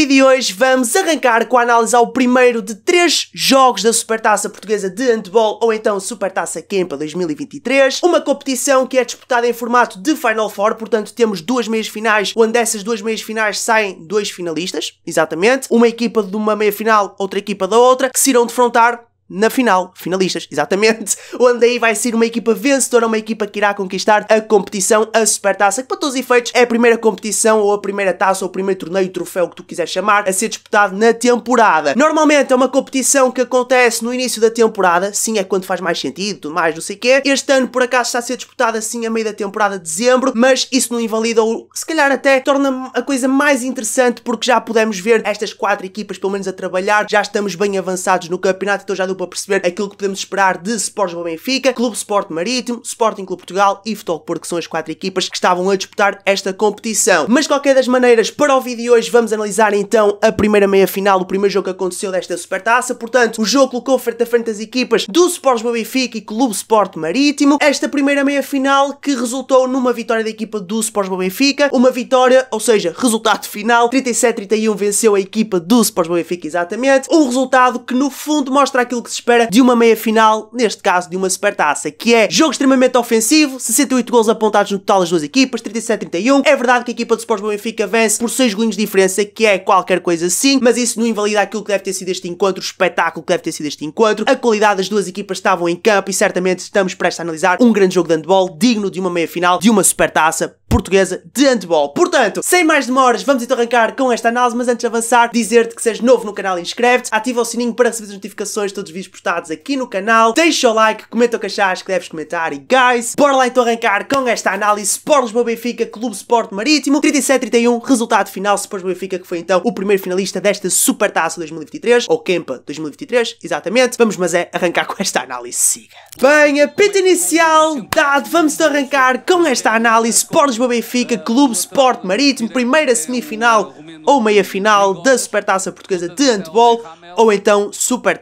vídeo de hoje vamos arrancar com a análise ao primeiro de três jogos da Supertaça Portuguesa de Handball, ou então Supertaça Kempa 2023, uma competição que é disputada em formato de Final Four, portanto temos duas meias finais, onde dessas duas meias finais saem dois finalistas, exatamente, uma equipa de uma meia final, outra equipa da outra, que se irão defrontar na final, finalistas, exatamente, onde aí vai ser uma equipa vencedora, uma equipa que irá conquistar a competição, a supertaça, que para todos os efeitos é a primeira competição ou a primeira taça ou o primeiro torneio, troféu que tu quiser chamar, a ser disputado na temporada. Normalmente é uma competição que acontece no início da temporada, sim, é quando faz mais sentido, tudo mais, não sei o quê. Este ano, por acaso, está a ser disputada assim a meio da temporada, de dezembro, mas isso não invalida ou se calhar até torna a coisa mais interessante porque já podemos ver estas quatro equipas, pelo menos a trabalhar, já estamos bem avançados no campeonato, então já deu para perceber aquilo que podemos esperar de Sport do Benfica, Clube Sport Marítimo, Sporting Clube Portugal e Futebol Porto, que são as quatro equipas que estavam a disputar esta competição. Mas de qualquer das maneiras, para o vídeo de hoje vamos analisar então a primeira meia-final, o primeiro jogo que aconteceu desta Supertaça, portanto o jogo colocou frente a frente as equipas do Sport do Benfica e Clube Sport Marítimo. Esta primeira meia-final que resultou numa vitória da equipa do Sport do Benfica, uma vitória, ou seja, resultado final, 37-31 venceu a equipa do Sport do Benfica exatamente, um resultado que no fundo mostra aquilo que que se espera de uma meia final, neste caso de uma supertaça, que é jogo extremamente ofensivo, 68 gols apontados no total das duas equipas, 37-31. É verdade que a equipa do Sport Benfica vence por 6 golinhos de diferença, que é qualquer coisa assim, mas isso não invalida aquilo que deve ter sido este encontro, o espetáculo que deve ter sido este encontro. A qualidade das duas equipas estavam em campo e certamente estamos prestes a analisar um grande jogo de handball digno de uma meia final, de uma supertaça portuguesa de handball. Portanto, sem mais demoras, vamos então arrancar com esta análise, mas antes de avançar, dizer-te que sejas novo no canal inscreve-te, ativa o sininho para receber as notificações de todos os vídeos postados aqui no canal, deixa o like, comenta o que achas que deves comentar e guys, bora lá então arrancar com esta análise Sport Lisboa Benfica, Clube Sport Marítimo, 37-31, resultado final, Sport Benfica que foi então o primeiro finalista desta Supertaça 2023, ou Kempa 2023, exatamente. Vamos, mas é arrancar com esta análise, siga. Bem, apito inicial dado, vamos então arrancar com esta análise Sport Lisboa Benfica, Clube Sport Marítimo, primeira semifinal ou meia final da Supertaça Portuguesa de Handball ou então super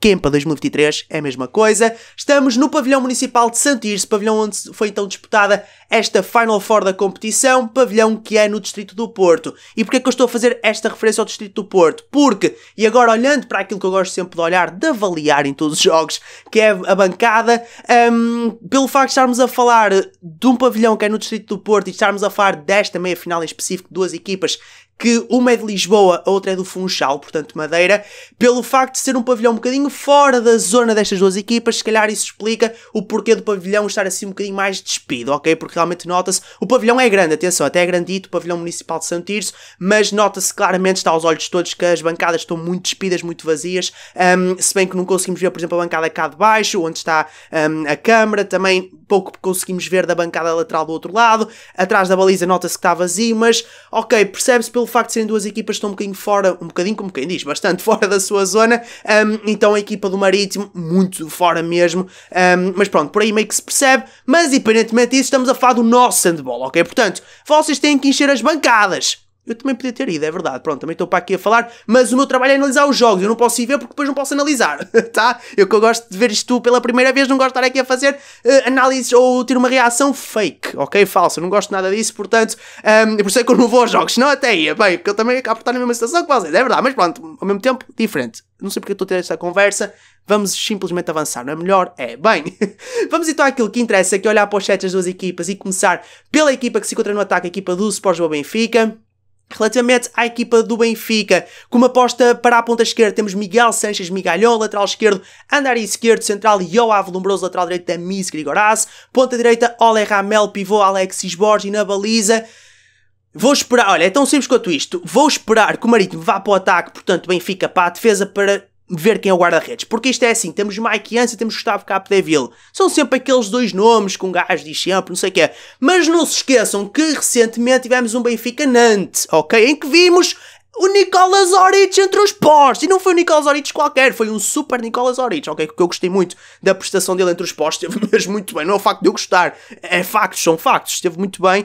Quem para 2023, é a mesma coisa. Estamos no pavilhão municipal de Santirce, pavilhão onde foi então disputada esta Final Four da competição, pavilhão que é no Distrito do Porto. E porquê é que eu estou a fazer esta referência ao Distrito do Porto? Porque, e agora olhando para aquilo que eu gosto sempre de olhar, de avaliar em todos os jogos, que é a bancada, um, pelo facto de estarmos a falar de um pavilhão que é no Distrito do Porto e estarmos a falar desta meia-final em específico, duas equipas que uma é de Lisboa, a outra é do Funchal, portanto Madeira, pelo facto de ser um pavilhão um bocadinho fora da zona destas duas equipas, se calhar isso explica o porquê do pavilhão estar assim um bocadinho mais despido, ok? Porque realmente nota-se, o pavilhão é grande, atenção, até é grandito, o pavilhão municipal de Santo Tirso, mas nota-se claramente, está aos olhos todos, que as bancadas estão muito despidas, muito vazias, um, se bem que não conseguimos ver, por exemplo, a bancada cá de baixo, onde está um, a câmara, também pouco conseguimos ver da bancada lateral do outro lado, atrás da baliza nota-se que está vazio, mas ok, percebe-se pelo pelo facto de serem duas equipas que estão um bocadinho fora, um bocadinho como quem diz, bastante fora da sua zona, um, então a equipa do Marítimo, muito fora mesmo, um, mas pronto, por aí meio que se percebe, mas independentemente disso, estamos a falar do nosso handball, ok? Portanto, vocês têm que encher as bancadas. Eu também podia ter ido, é verdade. Pronto, também estou para aqui a falar, mas o meu trabalho é analisar os jogos. Eu não posso ir ver porque depois não posso analisar, tá? Eu que eu gosto de ver isto pela primeira vez, não gosto de estar aqui a fazer uh, análises ou ter uma reação fake, ok? Falsa. Eu não gosto nada disso, portanto, um, ehm, por isso é que eu não vou aos jogos, senão até ia. Bem, porque eu também acabo por estar na mesma situação que vocês, é verdade, mas pronto, ao mesmo tempo, diferente. Não sei porque eu estou a ter esta conversa, vamos simplesmente avançar, não é melhor? É. Bem, vamos então àquilo que interessa, que é olhar para os sets das duas equipas e começar pela equipa que se encontra no ataque, a equipa do Sport Benfica. Relativamente à equipa do Benfica, com uma aposta para a ponta esquerda, temos Miguel Sanches Migalhão, lateral esquerdo, Andari esquerdo, central, Joav Lombroso, lateral direito, Miss Grigoraz, ponta direita, Ole Ramel, pivô, Alexis Borges, e na baliza, Vou esperar, olha, é tão simples quanto isto. Vou esperar que o Marítimo vá para o ataque, portanto, Benfica para a defesa, para ver quem é o guarda-redes. Porque isto é assim, temos Mike Ansa, temos Gustavo Capdeville. São sempre aqueles dois nomes com um gajo diz sempre, não sei o é Mas não se esqueçam que recentemente tivemos um Benfica Nantes, ok? Em que vimos o Nicolas Orich entre os postes. E não foi o Nicolas Orich qualquer, foi um super Nicolas Orich, ok? Que eu gostei muito da prestação dele entre os postes, esteve mesmo muito bem. Não é o facto de eu gostar, é factos, são factos. Esteve muito bem.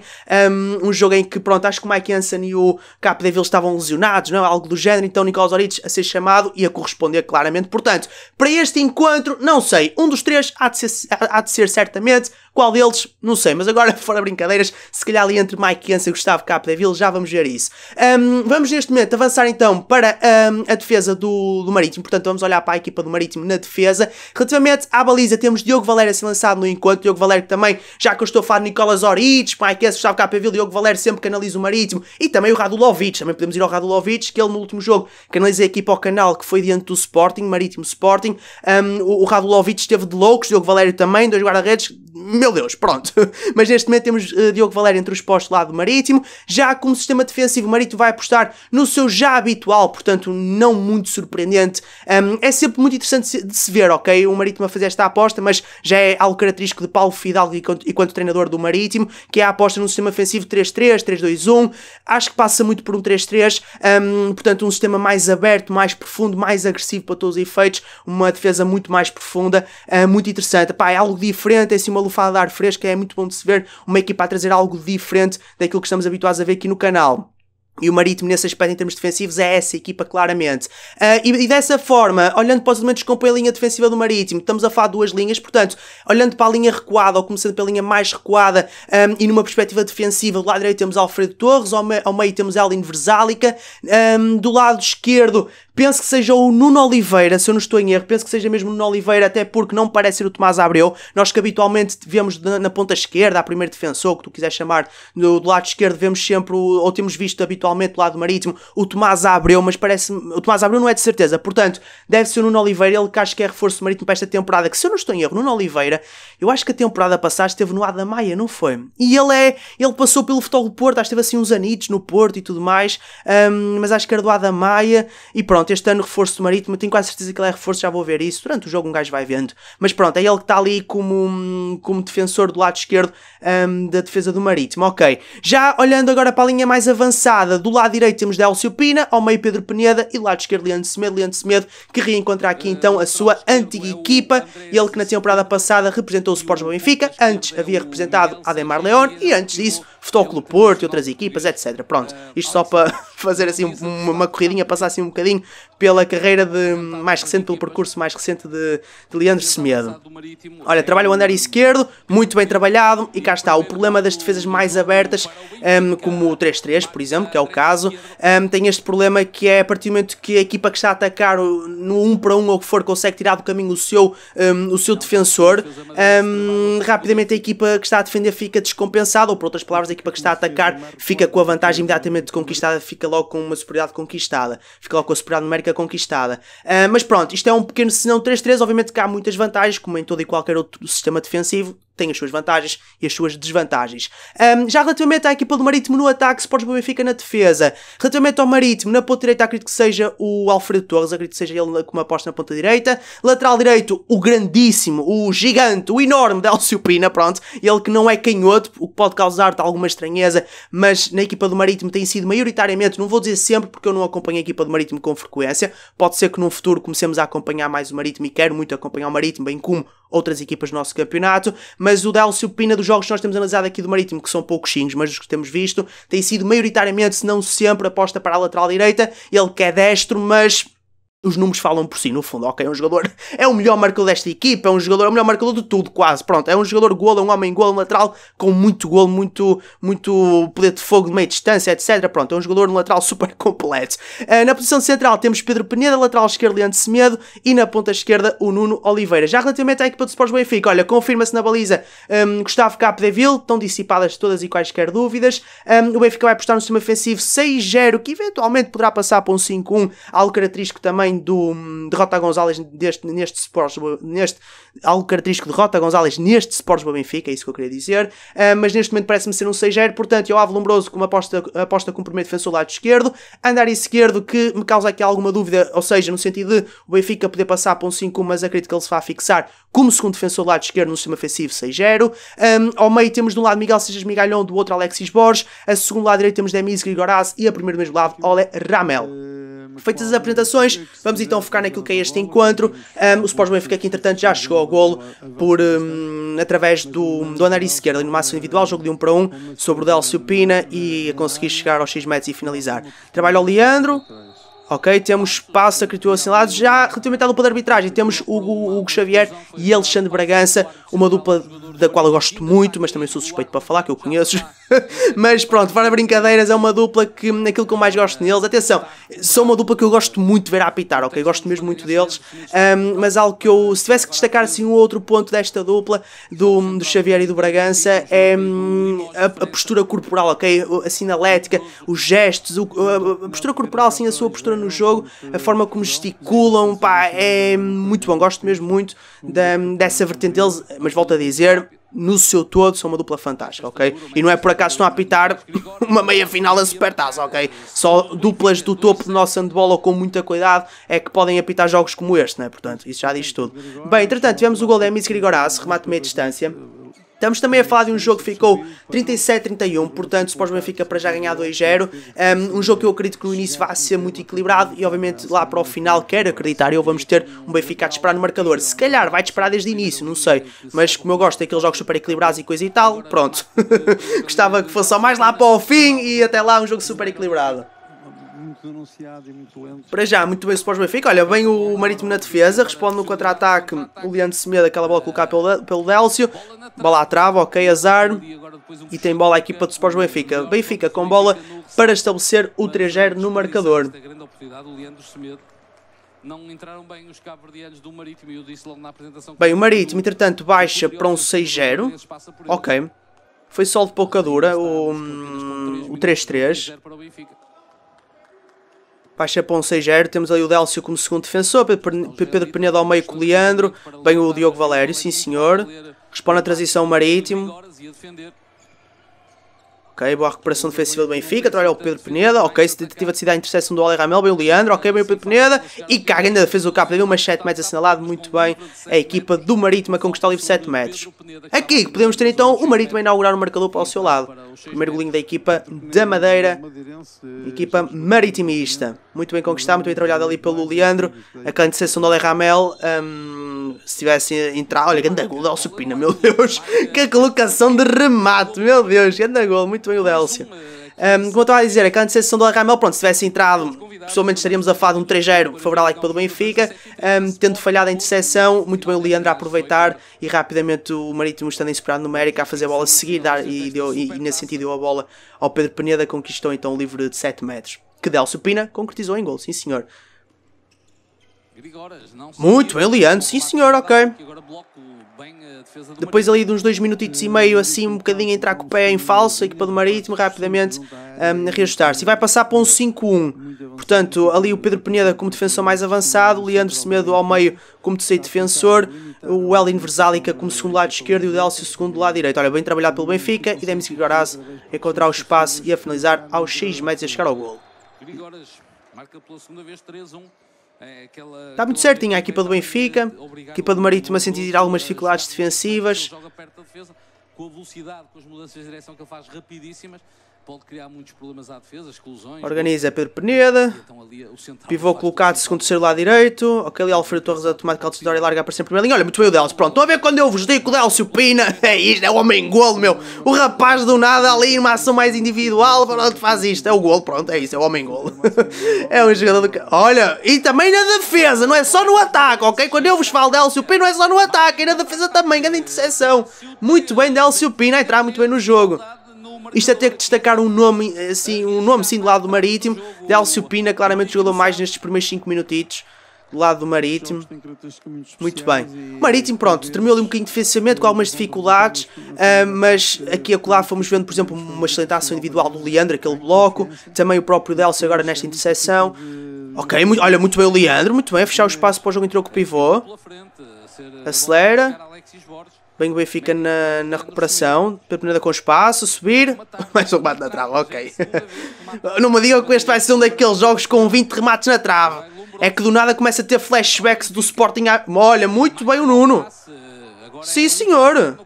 Um, um jogo em que, pronto, acho que o Mike Hansen e o Cap Devil estavam lesionados, não é? Algo do género. Então, Nicolas Orich a ser chamado e a corresponder claramente. Portanto, para este encontro, não sei, um dos três há de ser, há de ser certamente qual deles? Não sei, mas agora, fora brincadeiras, se calhar ali entre Mike Kenseth e Gustavo Capdeville já vamos ver isso. Um, vamos neste momento avançar então para um, a defesa do, do Marítimo, portanto vamos olhar para a equipa do Marítimo na defesa. Relativamente à baliza temos Diogo Valério a ser lançado no encontro, Diogo Valério também, já que eu estou a falar de Nicolas Orich, Mike Kenseth, Gustavo Capdeville, Diogo Valério sempre canaliza o Marítimo e também o Radulovic, também podemos ir ao Radulovic, que ele no último jogo canalizei a equipa ao canal que foi diante do Sporting, Marítimo Sporting, um, o, o Radulovic esteve de loucos, Diogo Valério também, dois guarda-redes, meu Deus, pronto. Mas neste momento temos uh, Diogo Valério entre os postos lá do Marítimo. Já como sistema defensivo, o Marítimo vai apostar no seu já habitual, portanto, não muito surpreendente. Um, é sempre muito interessante de se ver, ok? O Marítimo a fazer esta aposta, mas já é algo característico de Paulo Fidalgo enquanto treinador do Marítimo, que é a aposta num sistema ofensivo 3-3, 3-2-1. Acho que passa muito por um 3-3, um, portanto, um sistema mais aberto, mais profundo, mais agressivo para todos os efeitos. Uma defesa muito mais profunda, uh, muito interessante. Pá, é algo diferente, é assim uma lufada de ar fresco, é muito bom de se ver uma equipa a trazer algo diferente daquilo que estamos habituados a ver aqui no canal. E o Marítimo, nesse aspecto, em termos defensivos, é essa equipa, claramente. Uh, e, e, dessa forma, olhando para os elementos que compõem a linha defensiva do Marítimo, estamos a falar de duas linhas, portanto, olhando para a linha recuada, ou começando pela linha mais recuada, um, ah, e numa perspectiva defensiva, do lado direito temos Alfredo Torres, ao, me ao meio temos Elin Versálica, um, ah, do lado esquerdo Penso que seja o Nuno Oliveira, se eu não estou em erro, penso que seja mesmo o Nuno Oliveira, até porque não parece ser o Tomás Abreu. Nós que habitualmente vemos na, na ponta esquerda, a primeiro defensor, que tu quiser chamar, do, do, lado esquerdo vemos sempre, ou temos visto habitualmente do lado marítimo, o Tomás Abreu, mas parece o Tomás Abreu não é de certeza. Portanto, deve ser o Nuno Oliveira, ele que acho que é reforço marítimo para esta temporada, que se eu não estou em erro, Nuno Oliveira, eu acho que a temporada passada esteve no Ada Maia, não foi? E ele é, ele passou pelo futebol do Porto, acho que teve assim uns anitos no Porto e tudo mais, um, mas acho que era do Ada Maia, e pronto pronto, este ano reforço do Marítimo, tenho quase certeza que ele é reforço, já vou ver isso. Durante o jogo um gajo vai vendo. Mas pronto, é ele que está ali como, hum, como defensor do lado esquerdo um, da defesa do Marítimo, ok. Já olhando agora para a linha mais avançada, do lado direito temos Delcio Pina, ao meio Pedro Peneda e do lado esquerdo Leandro Semedo, Leandro Semedo que reencontra aqui eh, então a sua é antiga equipa, ele que na temporada passada representou o Sporting Benfica, é antes havia representado Ademar León e antes disso Futebol é Porto e outras equipas, etc. Pronto, eh, isto só para fazer assim uma corridinha, passar assim um bocadinho pela carreira de mais recente, pelo percurso mais recente de, de Leandro Semedo. Olha, trabalha o andar esquerdo, muito bem trabalhado, e cá está. O problema das defesas mais abertas, um, como o 3-3, por exemplo, que é o caso, um, tem este problema que é a partir do momento que a equipa que está a atacar no 1 para 1 ou o que for consegue tirar do caminho o seu, um, o seu defensor, hum, rapidamente a equipa que está a defender fica descompensada, ou por outras palavras, a equipa que está a atacar fica com a vantagem imediatamente conquistada, fica logo com uma superioridade conquistada, fica logo com a superioridade numérica conquistada. Uh, mas pronto, isto é um pequeno senão 3-3, obviamente que há muitas vantagens, como em todo e qualquer outro sistema defensivo, tem as suas vantagens e as suas desvantagens. Um, já relativamente à equipa do Marítimo no ataque, Sports Clube Benfica na defesa. Relativamente ao Marítimo, na ponta direita acredito que seja o Alfredo Torres, acredito que seja ele com uma aposta na ponta direita. Lateral direito, o grandíssimo, o gigante, o enorme Delcio Pina, pronto. Ele que não é canhoto, o que pode causar-te alguma estranheza, mas na equipa do Marítimo tem sido maioritariamente, não vou dizer sempre porque eu não acompanho a equipa do Marítimo com frequência, pode ser que num futuro comecemos a acompanhar mais o Marítimo e quero muito acompanhar o Marítimo, bem como outras equipas do nosso campeonato, mas o Dálcio Pina dos jogos que nós temos analisado aqui do Marítimo, que são xingos mas os que temos visto, tem sido maioritariamente, se não sempre, aposta para a lateral direita. Ele que é destro, mas os números falam por si, no fundo, ok, é um jogador, é o melhor marcador desta equipa, é um jogador, é o melhor marcador de tudo, quase, pronto, é um jogador golo, é um homem golo lateral, com muito golo, muito, muito poder de fogo de meia distância, etc, pronto, é um jogador no lateral super completo. Uh, na posição central temos Pedro Peneda, lateral esquerdo Leandro Semedo, e na ponta esquerda o Nuno Oliveira. Já relativamente à equipa do Sports Benfica, olha, confirma-se na baliza um, ehm, Gustavo Capdeville, estão dissipadas todas e quaisquer dúvidas, um, ehm, o Benfica vai apostar no sistema ofensivo 6-0, que eventualmente poderá passar para um 5-1, algo característico também do, de Rota Gonzalez deste, neste Sports, neste, algo característico de Rota Gonzalez neste Sports Boa Benfica, é isso que eu queria dizer, uh, mas neste momento parece-me ser um 6-0, portanto eu Avo Lombroso com uma aposta, aposta com o primeiro defensor do lado esquerdo, andar esquerdo que me causa aqui alguma dúvida, ou seja, no sentido de o Benfica poder passar para um 5 mas acredito que ele se vá fixar como segundo defensor do lado esquerdo no sistema ofensivo 6-0, um, ao meio temos de um lado Miguel Sejas Migalhão, do outro Alexis Borges, a segundo lado direito temos Demis Grigoraz e a primeiro mesmo lado Ole Ramel. Eh, Feitas as apresentações, vamos então focar naquilo que é este encontro. Um, o Sport Benfica que entretanto já chegou ao golo por, um, através do, do andar esquerdo, no máximo individual, jogo de 1 um para 1, um, sobre o Delcio Pina e a conseguir chegar aos 6 metros e finalizar. Trabalho ao Leandro, Ok, temos espaço a assim lado Já relativamente à dupla de arbitragem, temos Hugo, Hugo Xavier e Alexandre Bragança, uma dupla da qual eu gosto muito, mas também sou suspeito para falar, que eu conheço. Mas pronto, para brincadeiras, é uma dupla que aquilo que eu mais gosto neles. Atenção, são uma dupla que eu gosto muito de ver a apitar, ok? Gosto mesmo muito deles. Um, mas algo que eu, se tivesse que destacar assim um outro ponto desta dupla, do, do Xavier e do Bragança, é hum, a, a, postura corporal, ok? A sinalética, os gestos, o, a, a, postura corporal, assim, a sua postura no jogo, a forma como gesticulam, pá, é muito bom. Gosto mesmo muito da, dessa vertente deles, mas volto a dizer, no seu todo são uma dupla fantástica, ok? E não é por acaso estão a apitar uma meia final a supertaça, ok? Só duplas do topo do nosso handball ou com muita cuidado é que podem apitar jogos como este, né? Portanto, isso já diz tudo. Bem, entretanto, tivemos o gol de Emis Grigoraz, remate meia distância. Estamos também a falar de um jogo que ficou 37-31, portanto, o Sporting Benfica para já ganhar 2-0. Um, um, jogo que eu acredito que no início vai ser muito equilibrado e, obviamente, lá para o final, quero acreditar, eu vamos ter um Benfica a disparar no marcador. Se calhar vai disparar desde o início, não sei, mas como eu gosto daqueles jogos super equilibrados e coisa e tal, pronto. Gostava que fosse só mais lá para o fim e até lá um jogo super equilibrado muito e muito lento. Para já, muito bem o o Benfica. Olha, bem o Marítimo na defesa, responde no contra-ataque o Leandro Semedo, aquela bola colocada pelo, pelo Délcio. Bola à trava, ok, azar. E tem bola a equipa do Sport Benfica. Benfica com bola para estabelecer o 3-0 no marcador. Não entraram bem os cabo do Marítimo, eu disse logo na apresentação... Bem, o Marítimo, entretanto, baixa para um 6-0. Ok. Foi só de pouca dura, o, hum, o 3-3. Baixa para um 6 Temos ali o Délcio como segundo defensor. Pedro Penedo ao meio com o Leandro. Bem o Diogo Valério, sim senhor. Responde a transição marítimo. Ok, boa recuperação defensiva do Benfica. Trabalha o Pedro Peneda. Ok, se tentativa de dar a interseção do Ale Ramel. Bem o Leandro. Ok, bem o Pedro Peneda. E caga ainda o capo dele, Umas 7 metros assinalado. Muito bem a equipa do Marítimo a conquistar livre 7 metros. Aqui podemos ter então o Marítimo a inaugurar o marcador para o seu lado. Primeiro golinho da equipa da Madeira. Equipa maritimista. Muito bem conquistado. Muito bem trabalhado ali pelo Leandro. Aquela interseção do Ale Ramel. Hum, se tivesse entrado. Olha, grande gol da Alcipina. Meu Deus. Que colocação de remate. Meu Deus. Grande gol. Muito foi o Délcio. É um, como eu estava a dizer, a é cancelação do Ramel, pronto, se tivesse entrado, pessoalmente estaríamos a falar de um 3-0 favorável à equipa do Benfica, um, tendo falhado a interseção, muito bem o Leandro a aproveitar e rapidamente o Marítimo estando em superado numérico a fazer a bola seguir dar, e, deu, e, e nesse sentido deu a bola ao Pedro Peneda, conquistou então o livre de 7 metros. Que Délcio Pina concretizou em gol, sim senhor. Muito bem, Leandro, sim senhor, ok. Depois ali de uns dois minutitos e meio, assim um bocadinho entrar com o pé em falso, a equipa do Marítimo rapidamente um, reajustar-se. E vai passar para um 5-1. Portanto, ali o Pedro Peneda como defensor mais avançado, o Leandro Semedo ao meio como terceiro defensor, o Elin Versálica como segundo lado esquerdo e o Délcio segundo lado direito. Olha, bem trabalhado pelo Benfica e Demis Grigoraz a encontrar o espaço e a finalizar aos 6 metros e a chegar ao golo marca pela segunda vez 3-1. É Está muito certinho. A equipa do Benfica, a equipa do Marítimo a sentir algumas dificuldades defensivas. Com a velocidade, com as mudanças de direção que ele faz rapidíssimas, pode criar muitos problemas à defesa, exclusões. Organiza Pedro Peneda. Então Pivô colocado, segundo terceiro lado direito. Ok, ali Alfredo Torres a tomar de calçador e larga para sempre primeira linha. Olha, muito bem o Delcio. Pronto, estão a ver quando eu vos digo o Delcio Pina. É isto, é o homem golo, meu. O rapaz do nada ali uma ação mais individual. Pronto, faz isto. É o golo, pronto, é isso, é o homem golo. é um jogador do. Olha, e também na defesa, não é só no ataque, ok? Quando eu vos falo Delcio Pina, não é só no ataque, é na defesa também, grande interseção. Muito bem, Delcio Pina, entrar muito bem no jogo. Isto até que destacar um nome, eh, assim, um nome sim do lado do Marítimo. Delcio Pina claramente jogou mais nestes primeiros 5 minutitos do lado do Marítimo. Muito bem. O Marítimo, pronto, tremeu ali um bocadinho defensivamente com algumas dificuldades, uh, mas aqui a colar fomos vendo, por exemplo, uma excelente ação individual do Leandro, aquele bloco, também o próprio Delcio agora nesta interseção. Ok, muito, olha, muito bem o Leandro, muito bem, a fechar o espaço para o jogo entrou com o pivô. Acelera. Bem o Benfica na, na recuperação. Perpenada com espaço, subir. Mais um remate na trave, ok. Não me digam que este vai ser um daqueles jogos com 20 remates na trave. É que do nada começa a ter flashbacks do Sporting. A... Olha, muito bem o Nuno. Sim, senhor.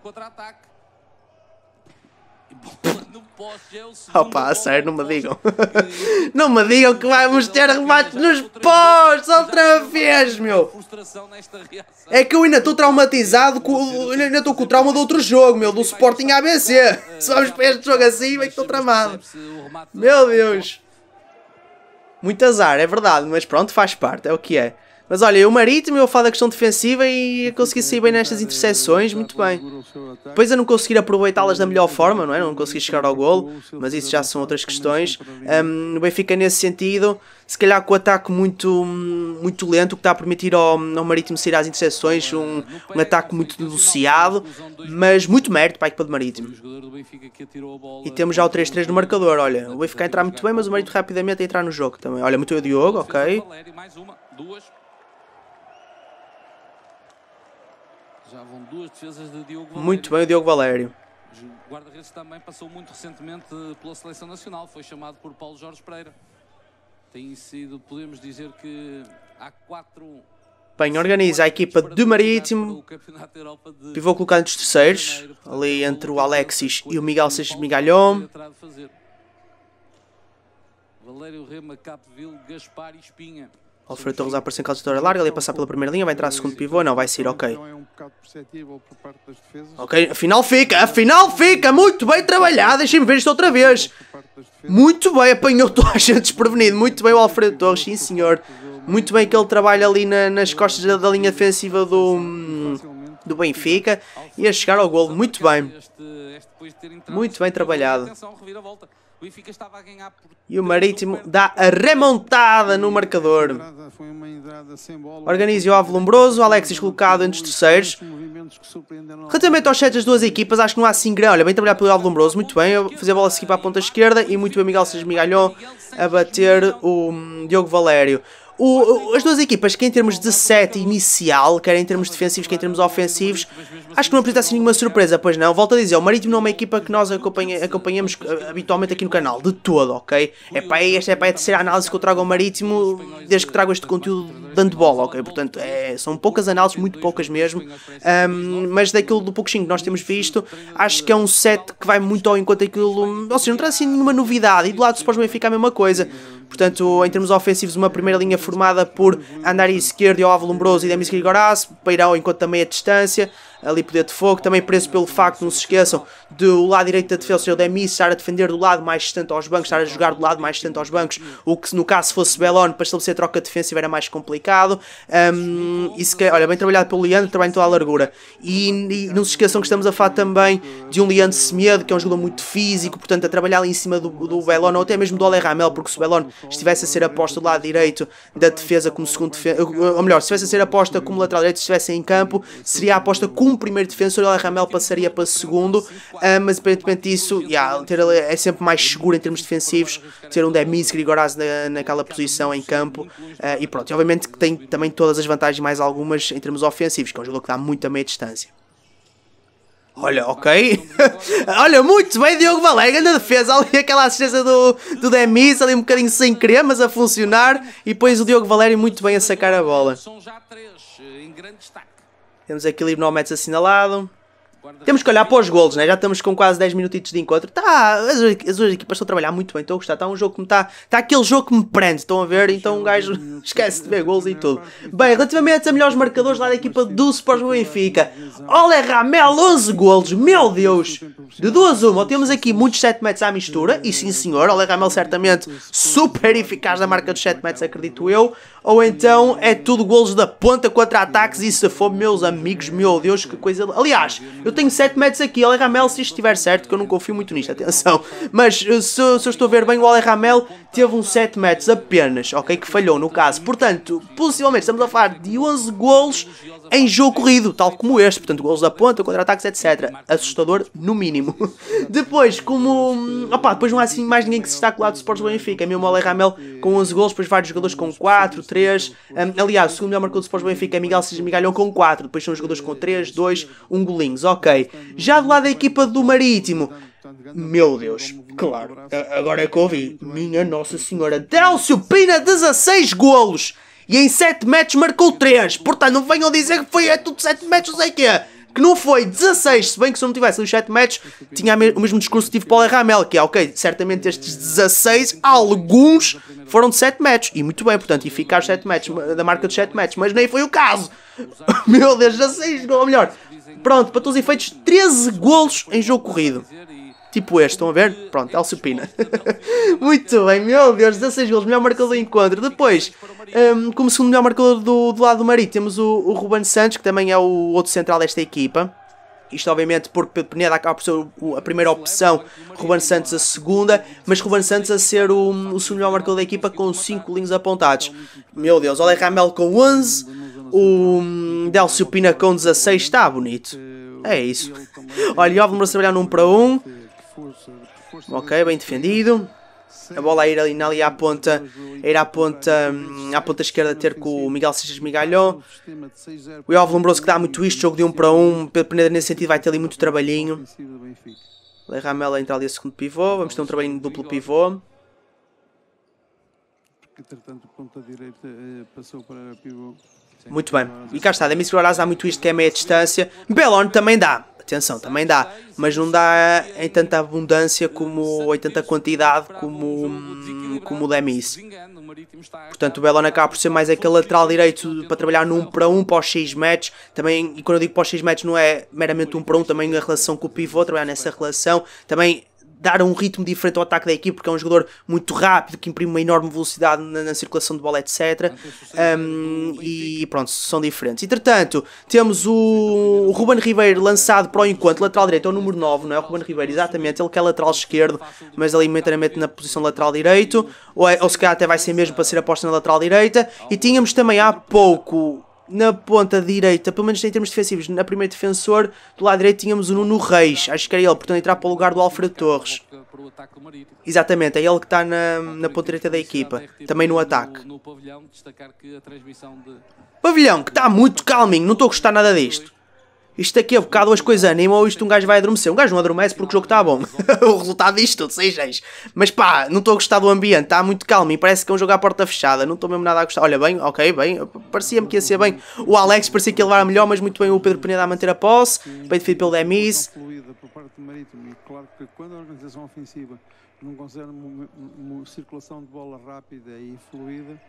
Opa, a sério, não me digam. não me digam que vamos ter remates nos postos outra vez, meu. É que eu ainda estou traumatizado, com, ainda estou com o trauma do outro jogo, meu, do Sporting ABC. Se vamos para este jogo assim, bem é, que estou tramado. Meu Deus. Muito azar, é verdade, mas pronto, faz parte, é o que é. Mas olha, o Marítimo, eu falo da questão defensiva e consegui sair bem nestas interseções, muito bem. Depois eu não conseguir aproveitá-las da melhor forma, não é? Não consegui chegar ao golo, mas isso já são outras questões. Um, o Benfica, nesse sentido, se calhar com o ataque muito, muito lento, o que está a permitir ao, ao Marítimo sair às interseções, um, um ataque muito denunciado, mas muito mérito para a equipa do Marítimo. E temos já o 3-3 no marcador, olha. O Benfica entrar muito bem, mas o Marítimo rapidamente a entrar no jogo também. Olha, muito o Diogo, ok. Duas Já vão duas defesas de Diogo Valério. Muito bem o Diogo Valério. O guarda-redes também passou muito recentemente pela seleção nacional, foi chamado por Paulo Jorge Pereira. Tem sido, podemos dizer que há quatro. Bem, organiza a equipa do Marítimo. Pivô colocado nos terceiros, ali é entre o Alexis e o Miguel Seixas Migalhom. Valério Rema, Capville, Gaspar e Espinha. Alfredo Torres a em causa larga, ele a passar pela primeira linha, vai entrar a segundo pivô, não, vai ser ok. É ok, afinal fica, afinal fica, muito bem trabalhado, deixem-me ver isto outra vez. Muito bem, apanhou toda a gente desprevenido, muito bem o Alfredo Torres, sim senhor. Muito bem que ele trabalha ali na, nas costas da, da, linha defensiva do, do Benfica e a chegar ao golo, muito bem. Muito bem trabalhado. E o Marítimo dá a remontada no marcador. Organiza o Avolumbroso, Alexis colocado entre os terceiros. Relativamente aos sete das duas equipas, acho que não há assim grande. Olha, bem trabalhado pelo Avolumbroso, muito bem. Fazer a bola seguir para a ponta esquerda e muito bem Miguel Sérgio Migalhão a bater o hum, Diogo Valério. O, as duas equipas, que em termos de set inicial, quer em termos defensivos, quer em termos ofensivos, acho que não apresenta assim nenhuma surpresa, pois não. Volto a dizer, o Marítimo não é uma equipa que nós acompanha, acompanhamos eh, habitualmente aqui no canal, de todo, ok? É para é esta é para é a terceira análise que eu trago ao Marítimo desde que trago este conteúdo dando bola, ok? Portanto, é, são poucas análises, muito poucas mesmo, um, mas daquilo do pouquinho que nós temos visto, acho que é um set que vai muito ao enquanto aquilo, ou seja, não traz assim nenhuma novidade, e do lado do Sporting ficar a mesma coisa. Portanto, em termos ofensivos, uma primeira linha formada por Andari Esquerdo, Ovo Lombroso e Demis Grigoras, Peirão enquanto também a distância, ali poder de fogo, também preso pelo facto, não se esqueçam, do lado direito da defesa, o Demi Demis estar a defender do lado mais distante aos bancos, estar a jogar do lado mais distante aos bancos, o que no caso fosse Belon, para estabelecer troca defensiva era mais complicado, um, e se, olha, bem trabalhado pelo Leandro, trabalho em toda a largura, e, e, não se esqueçam que estamos a falar também de um Leandro Semedo, que é um jogador muito físico, portanto a trabalhar ali em cima do, do Belon, ou até mesmo do Ole Ramel, porque se o Belon estivesse a ser aposta do lado direito da defesa como segundo defesa, ou melhor, se estivesse a ser aposta como lateral direito, se estivesse em campo, seria a aposta como primeiro defensor, o Ramel passaria para segundo, uh, mas independentemente disso, yeah, ter, é sempre mais seguro em termos defensivos ter um Demis Grigoraz na, naquela posição em campo uh, e pronto, e obviamente que tem também todas as vantagens mais algumas em termos ofensivos, que é um jogador que dá muito meia distância. Olha, ok. Olha, muito bem, Diogo Valério. Grande defesa. Ali aquela assistência do, do Demis, ali um bocadinho sem querer, mas a funcionar. E depois o Diogo Valério muito bem a sacar a bola. São já três eh, em grande destaque. Temos aqui livro no assinalado. Temos que olhar para os golos, né? já estamos com quase 10 minutitos de encontro. Tá, as, as duas equipas estão a trabalhar muito bem, estou a gostar. Está um jogo que me está. Está aquele jogo que me prende, estão a ver? Então um gajo esquece de ver golos e tudo. Bem, relativamente a melhores marcadores lá da equipa do Sport Benfica, Olé Ramel, 11 golos, meu Deus! De duas uma, temos aqui muitos 7 metros à mistura, e sim senhor, Olé Ramel certamente super eficaz da marca dos 7 metros, acredito eu. Ou então é tudo golos da ponta contra ataques, e se for, meus amigos, meu Deus, que coisa. Aliás, eu tenho 7 metros aqui. o Ramel, se isto estiver certo, que eu não confio muito nisto, atenção. Mas eh, se, se eu estou a ver bem, o El Ramel teve uns 7 metros apenas, ok? Que falhou no caso. Portanto, possivelmente estamos a falar de 11 golos em jogo corrido, tal como este, portanto, golos da ponta, contra-ataques, etc. Assustador, no mínimo. depois, como. Opa, depois não há assim mais ninguém que se destaque lá do Sports Benfica. É mesmo o Ale Ramel com 11 golos, depois vários jogadores com 4, 3. Um, aliás, o segundo melhor marcador do Sports Benfica é Miguel Cis Migalhão com 4, depois são os jogadores com 3, 2, 1 golinhos, ok. Já do lado da equipa do Marítimo. Meu Deus, claro, agora é que ouvi. Minha Nossa Senhora, Delcio Pina, 16 golos! e em 7 matches marcou 3. Portanto, não venham dizer que foi é tudo 7 matches, não sei o quê. Que não foi 16, se bem que se eu não tivesse os 7 matches, tinha o mesmo discurso que tive para o Ramel, que é ok, certamente estes 16, alguns foram de 7 matches. E muito bem, portanto, e ficar os 7 matches, da marca dos 7 matches, mas nem foi o caso. Meu Deus, 16, ou melhor, pronto, para todos os efeitos, 13 golos em jogo corrido. Tipo este, estão a ver? Pronto, é Pina Muito bem, meu Deus, 16 gols, melhor marcador do encontro. Depois, um, como segundo melhor marcador do, do lado do Marítimo, temos o, o Ruben Santos, que também é o outro central desta equipa. Isto obviamente porque Pedro Peneda acaba por ser a primeira opção, Ruben Santos a segunda, mas Ruben Santos a ser o, o segundo melhor marcador da equipa com 5 linhos apontados. Meu Deus, olha Ramel com 11, o hum, Delcio Pina com 16, está bonito. É isso. Olha, Iov demorou trabalhar num para 1. Um. Ok, bem defendido. A bola a ir ali, ali à ponta, uh, a ir à ponta, é hum, à ponta esquerda ter com o Miguel Seixas Migalhó. O Alvo Lombroso que dá muito isto, jogo de 1 um para 1, um, Peneira nesse sentido vai ter ali muito é trabalhinho. Le Ramela entra ali a segundo pivô, vamos ter um trabalhinho de duplo eh, pivô. Muito bem, e cá está, Demis Guaraz dá muito isto que é meia distância. Belon também dá. Atenção, também dá, mas não dá em tanta abundância como, ou em tanta quantidade como, hum, como o Demis. Portanto, o Bellona acaba por ser mais aquele lateral direito para trabalhar num para um para os 6 metros. Também, e quando eu digo para os 6 metros, não é meramente um para um, também a relação com o pivô, trabalhar nessa relação. Também dar um ritmo diferente ao ataque da equipe, porque é um jogador muito rápido, que imprime uma enorme velocidade na, na circulação de bola, etc. Um, e pronto, são diferentes. Entretanto, temos o Ruben Ribeiro lançado para o enquanto, lateral direito, é o número 9, não é? O Ruben Ribeiro, exatamente, ele que é lateral esquerdo, mas ali momentaneamente na posição lateral direito, ou, é, ou se calhar até vai ser mesmo para ser aposta na lateral direita. E tínhamos também há pouco na ponta direita, pelo menos em termos defensivos, na primeira defensor, do lado direito tínhamos o Nuno Reis, acho que era ele, portanto entrar para o lugar do Alfredo Torres. Exatamente, é ele que está na, na ponta direita da equipa, também no ataque. Pavilhão que está muito calminho, não estou a gostar nada disto. Isto aqui é bocado as coisas animam ou isto um gajo vai adormecer. Um gajo não adormece porque o jogo está bom. o resultado disto tudo, 6 Mas pá, não estou a gostar do ambiente, está muito calmo e parece que é um jogo à porta fechada. Não estou mesmo nada a gostar. Olha, bem, ok, bem. Parecia-me que ia ser bem. O Alex parecia que ia levar a melhor, mas muito bem o Pedro Peneda a manter a posse. Bem definido pelo Demis. Claro que quando a organização ofensiva não consegue uma circulação de bola rápida e fluida.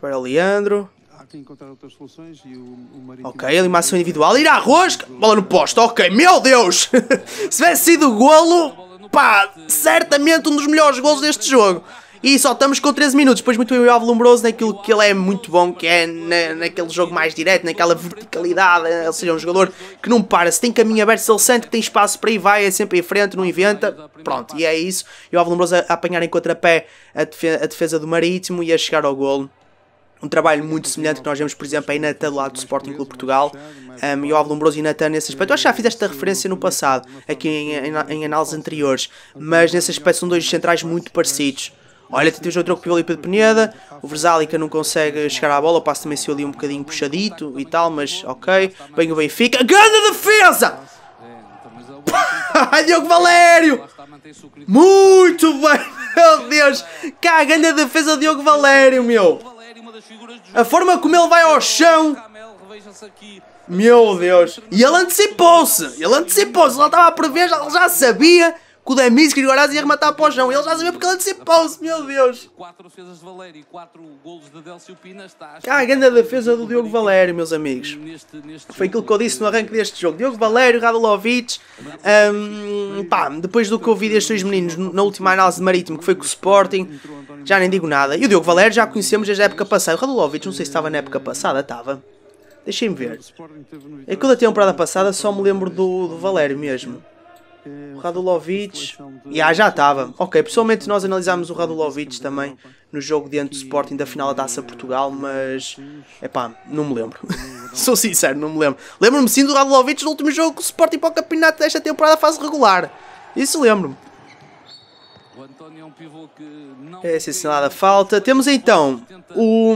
Para eh, Leandro. Ok, ele uma ação individual. Ir à rosca. Bola no posto. Ok, meu Deus. Se tivesse sido golo, pá, certamente um dos melhores golos deste jogo. E só estamos com 13 minutos. Depois muito bem o Alvo Lumbroso naquilo que ele é muito bom, que é na, naquele jogo mais direto, naquela verticalidade. Ou seja, é um jogador que não para. Se tem caminho aberto, se ele sente que tem espaço para ir, vai, é sempre em frente, não inventa. Pronto, e é isso. o Alvo Lumbroso a, a apanhar em contrapé a, a defesa do Marítimo e a chegar ao golo um trabalho muito semelhante que nós vemos, por exemplo, aí na lado do Sporting Clube Portugal. Um, e o Aldo Lombroso e Natan nesse aspecto. Eu acho que já fiz esta referência no passado, aqui em, em, em análises anteriores, mas nesse aspecto são dois centrais muito parecidos. Olha, temos no troco Pivoli e Pedro Peneda, o Versálica não consegue chegar à bola, o passo também se ali um bocadinho puxadito e tal, mas ok. Bem o Benfica, grande defesa! Diogo Valério! Muito bem, meu Deus! Cá, grande defesa do Diogo Valério, meu! A forma como ele vai ao chão. Meu Deus. E ele antecipou-se. Ele antecipou-se. Ele estava a prever, ele já sabia que o Demisco e o Horácio ia rematar para o chão. Ele já sabia porque ele antecipou-se, meu Deus. Quatro defesas de Valério, quatro de Pina. Está a ah, grande defesa do Diogo Valério, meus amigos. Foi aquilo que eu disse no arranque deste jogo. Diogo Valério, Radulovic. Um, pá, depois do que eu vi destes dois meninos na última análise de Marítimo, que foi com o Sporting, já nem digo nada. E o Diogo Valério já conhecemos desde a época passada. O Radulovic, não sei se estava na época passada, estava. Deixem-me ver. Aquilo é da temporada passada só me lembro do, do Valério mesmo. Eh, Radulovic. E ah, já estava. Ok, pessoalmente nós analisámos o Radulovic também no jogo diante do Sporting da final da Taça Portugal, mas é pá, não me lembro. Sou sincero, não me lembro. Lembro-me sim do Radulovic no último jogo do Sporting para o campeonato desta temporada fase regular. Isso lembro-me. É assinalada a falta. Temos então o,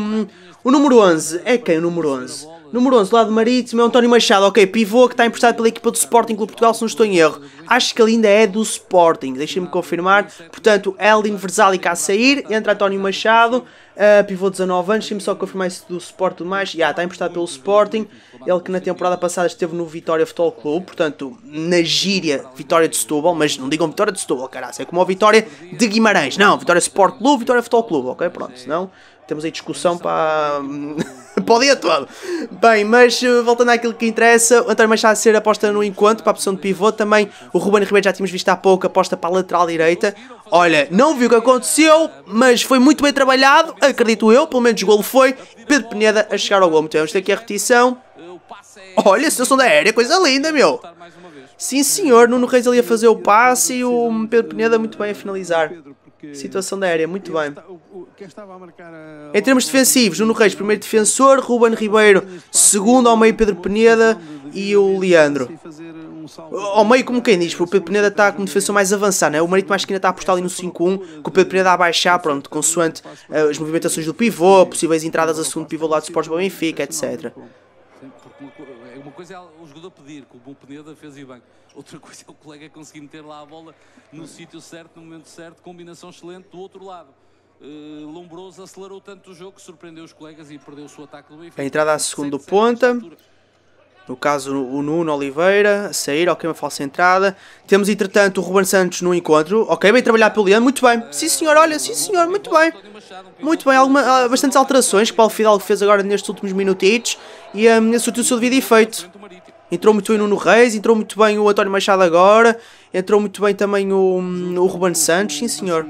o número 11. É quem o número 11? Número 11, lado marítimo, é António Machado, ok, pivô que está emprestado pela equipa do Sporting Clube Portugal, se não estou em erro. Acho que ele ainda é do Sporting, deixem-me confirmar. Portanto, Eldin Versálica a sair, entra António Machado, uh, pivô 19 anos, deixem-me só confirmar isso do Sporting e tudo mais. Yeah, está emprestado pelo Sporting, ele que na temporada passada esteve no Vitória Futebol Clube, portanto, na gíria Vitória de Setúbal, mas não digam Vitória de Setúbal, caralho, é como a Vitória de Guimarães, não, Vitória Sport Clube, Vitória Futebol Clube, ok, pronto, senão... não temos aí discussão para, para o dia todo. Bem, mas eh, voltando àquilo que interessa, o António Machado ser aposta no encontro para a posição de pivô. Também o Ruben Ribeiro já tínhamos visto há pouco, aposta para a lateral direita. Olha, não vi o que aconteceu, mas foi muito bem trabalhado, acredito eu, pelo menos o golo foi. Pedro Peneda a chegar ao gol. Então vamos ter aqui a repetição. Olha, a situação da aérea, coisa linda, meu. Sim, senhor, Nuno Reis ali a fazer o passe e o Pedro Peneda muito bem a finalizar. Situação da área, muito bem. Em termos defensivos, Nuno Reis, primeiro defensor, Ruben Ribeiro, segundo ao meio Pedro Peneda e o assim Leandro. Ao meio, como quem diz, o Pedro Peneda está como defensor mais avançado, né? o Marítimo acho que ainda está a apostar ali no 5-1, com o Pedro Peneda a baixar, pronto, consoante eh, as movimentações do pivô, possíveis entradas a segundo pivô lá de Sports Benfica, etc coisa é o jogador pedir, como o Peneda fez e bem. Outra coisa é o colega conseguir meter lá a bola no sítio certo, no momento certo, combinação excelente do outro lado. Uh, Lombroso acelerou tanto o jogo que surpreendeu os colegas e perdeu o seu ataque do Benfica. A entrada à segunda ponta. No caso, o Nuno Oliveira a sair, ok, uma falsa entrada. Temos, entretanto, o Ruben Santos no encontro. Ok, bem trabalhar pelo Leandro, muito bem. Sim, senhor, olha, sim, senhor, muito bem. Muito bem, alguma, bastantes alterações que Paulo Fidalgo fez agora nestes últimos minutitos e um, assumiu o seu devido efeito. Entrou muito bem o Nuno Reis, entrou muito bem o António Machado agora, entrou muito bem também o, hum, o Ruben Santos, sim, senhor.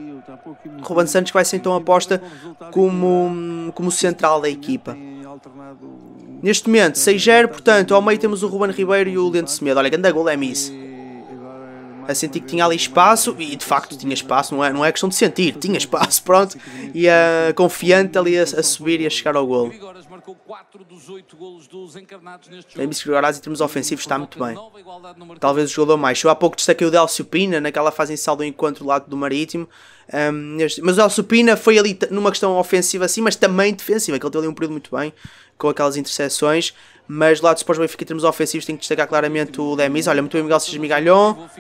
Ruben Santos vai ser então aposta como, hum, como central da equipa. Neste momento, 6-0, portanto, ao meio temos o Ruben Ribeiro e o Lento Semedo. Olha, ganda gol é miss. A sentir que tinha ali espaço, e de facto tinha espaço, não é, não é questão de sentir, tinha espaço, pronto. E a uh, confiante ali a, a subir e a chegar ao golo marcou 4 dos 8 golos dos encarnados neste jogo. Tem-me que agora em termos ofensivos está muito bem. Talvez o jogador mais. Eu há pouco destaquei o Delcio Pina naquela fase inicial do encontro do lado do Marítimo. Um, mas o Delcio Pina foi ali numa questão ofensiva assim, mas também defensiva, que ele teve ali um período muito bem com aquelas interseções. Mas lá depois do Benfica em termos ofensivos tem que destacar claramente o Lemis. Olha, muito bem Miguel Cis Migalhão.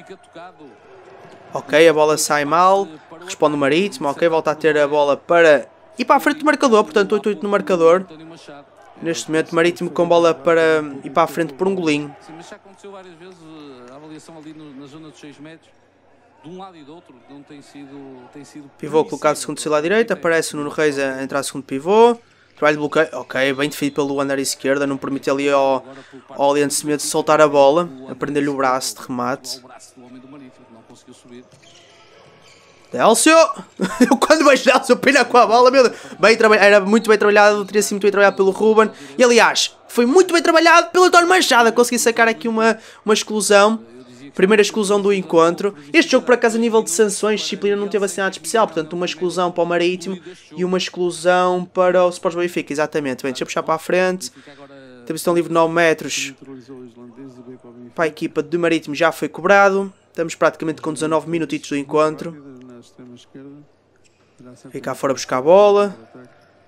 Ok, a bola sai mal, responde o Marítimo, ok, volta a ter a bola para e para a frente do marcador, portanto 8-8 no marcador. Neste momento, Marítimo com bola para ir para a frente por um golinho. Sim, mas já aconteceu várias vezes eh, a avaliação ali na zona dos 6 metros. De um lado e do outro, não tem sido... Tem sido pivô colocado segundo lá à direita, aparece o Nuno Reis a entrar segundo pivô. Trabalho de bloqueio, ok, bem definido pelo andar esquerda, não permite ali ao, ao Leandro Semedo soltar a bola, aprender-lhe o braço de remate. Delcio! Eu quando vejo Delcio pena com a bola, meu Deus. Bem trabalhado, era muito bem trabalhado, teria sido muito bem trabalhado pelo Ruben. E aliás, foi muito bem trabalhado pelo António Machado. Consegui sacar aqui uma, uma exclusão. Primeira exclusão do encontro. Este jogo, por acaso, a nível de sanções, disciplina não teve assinado especial. Portanto, uma exclusão para o Marítimo e uma exclusão para o Sports Benfica. Exatamente. Bem, deixa eu puxar para a frente. Temos estão livre de 9 metros para a equipa do Marítimo. Já foi cobrado. Estamos praticamente com 19 minutitos do encontro. Fica fora buscar a bola.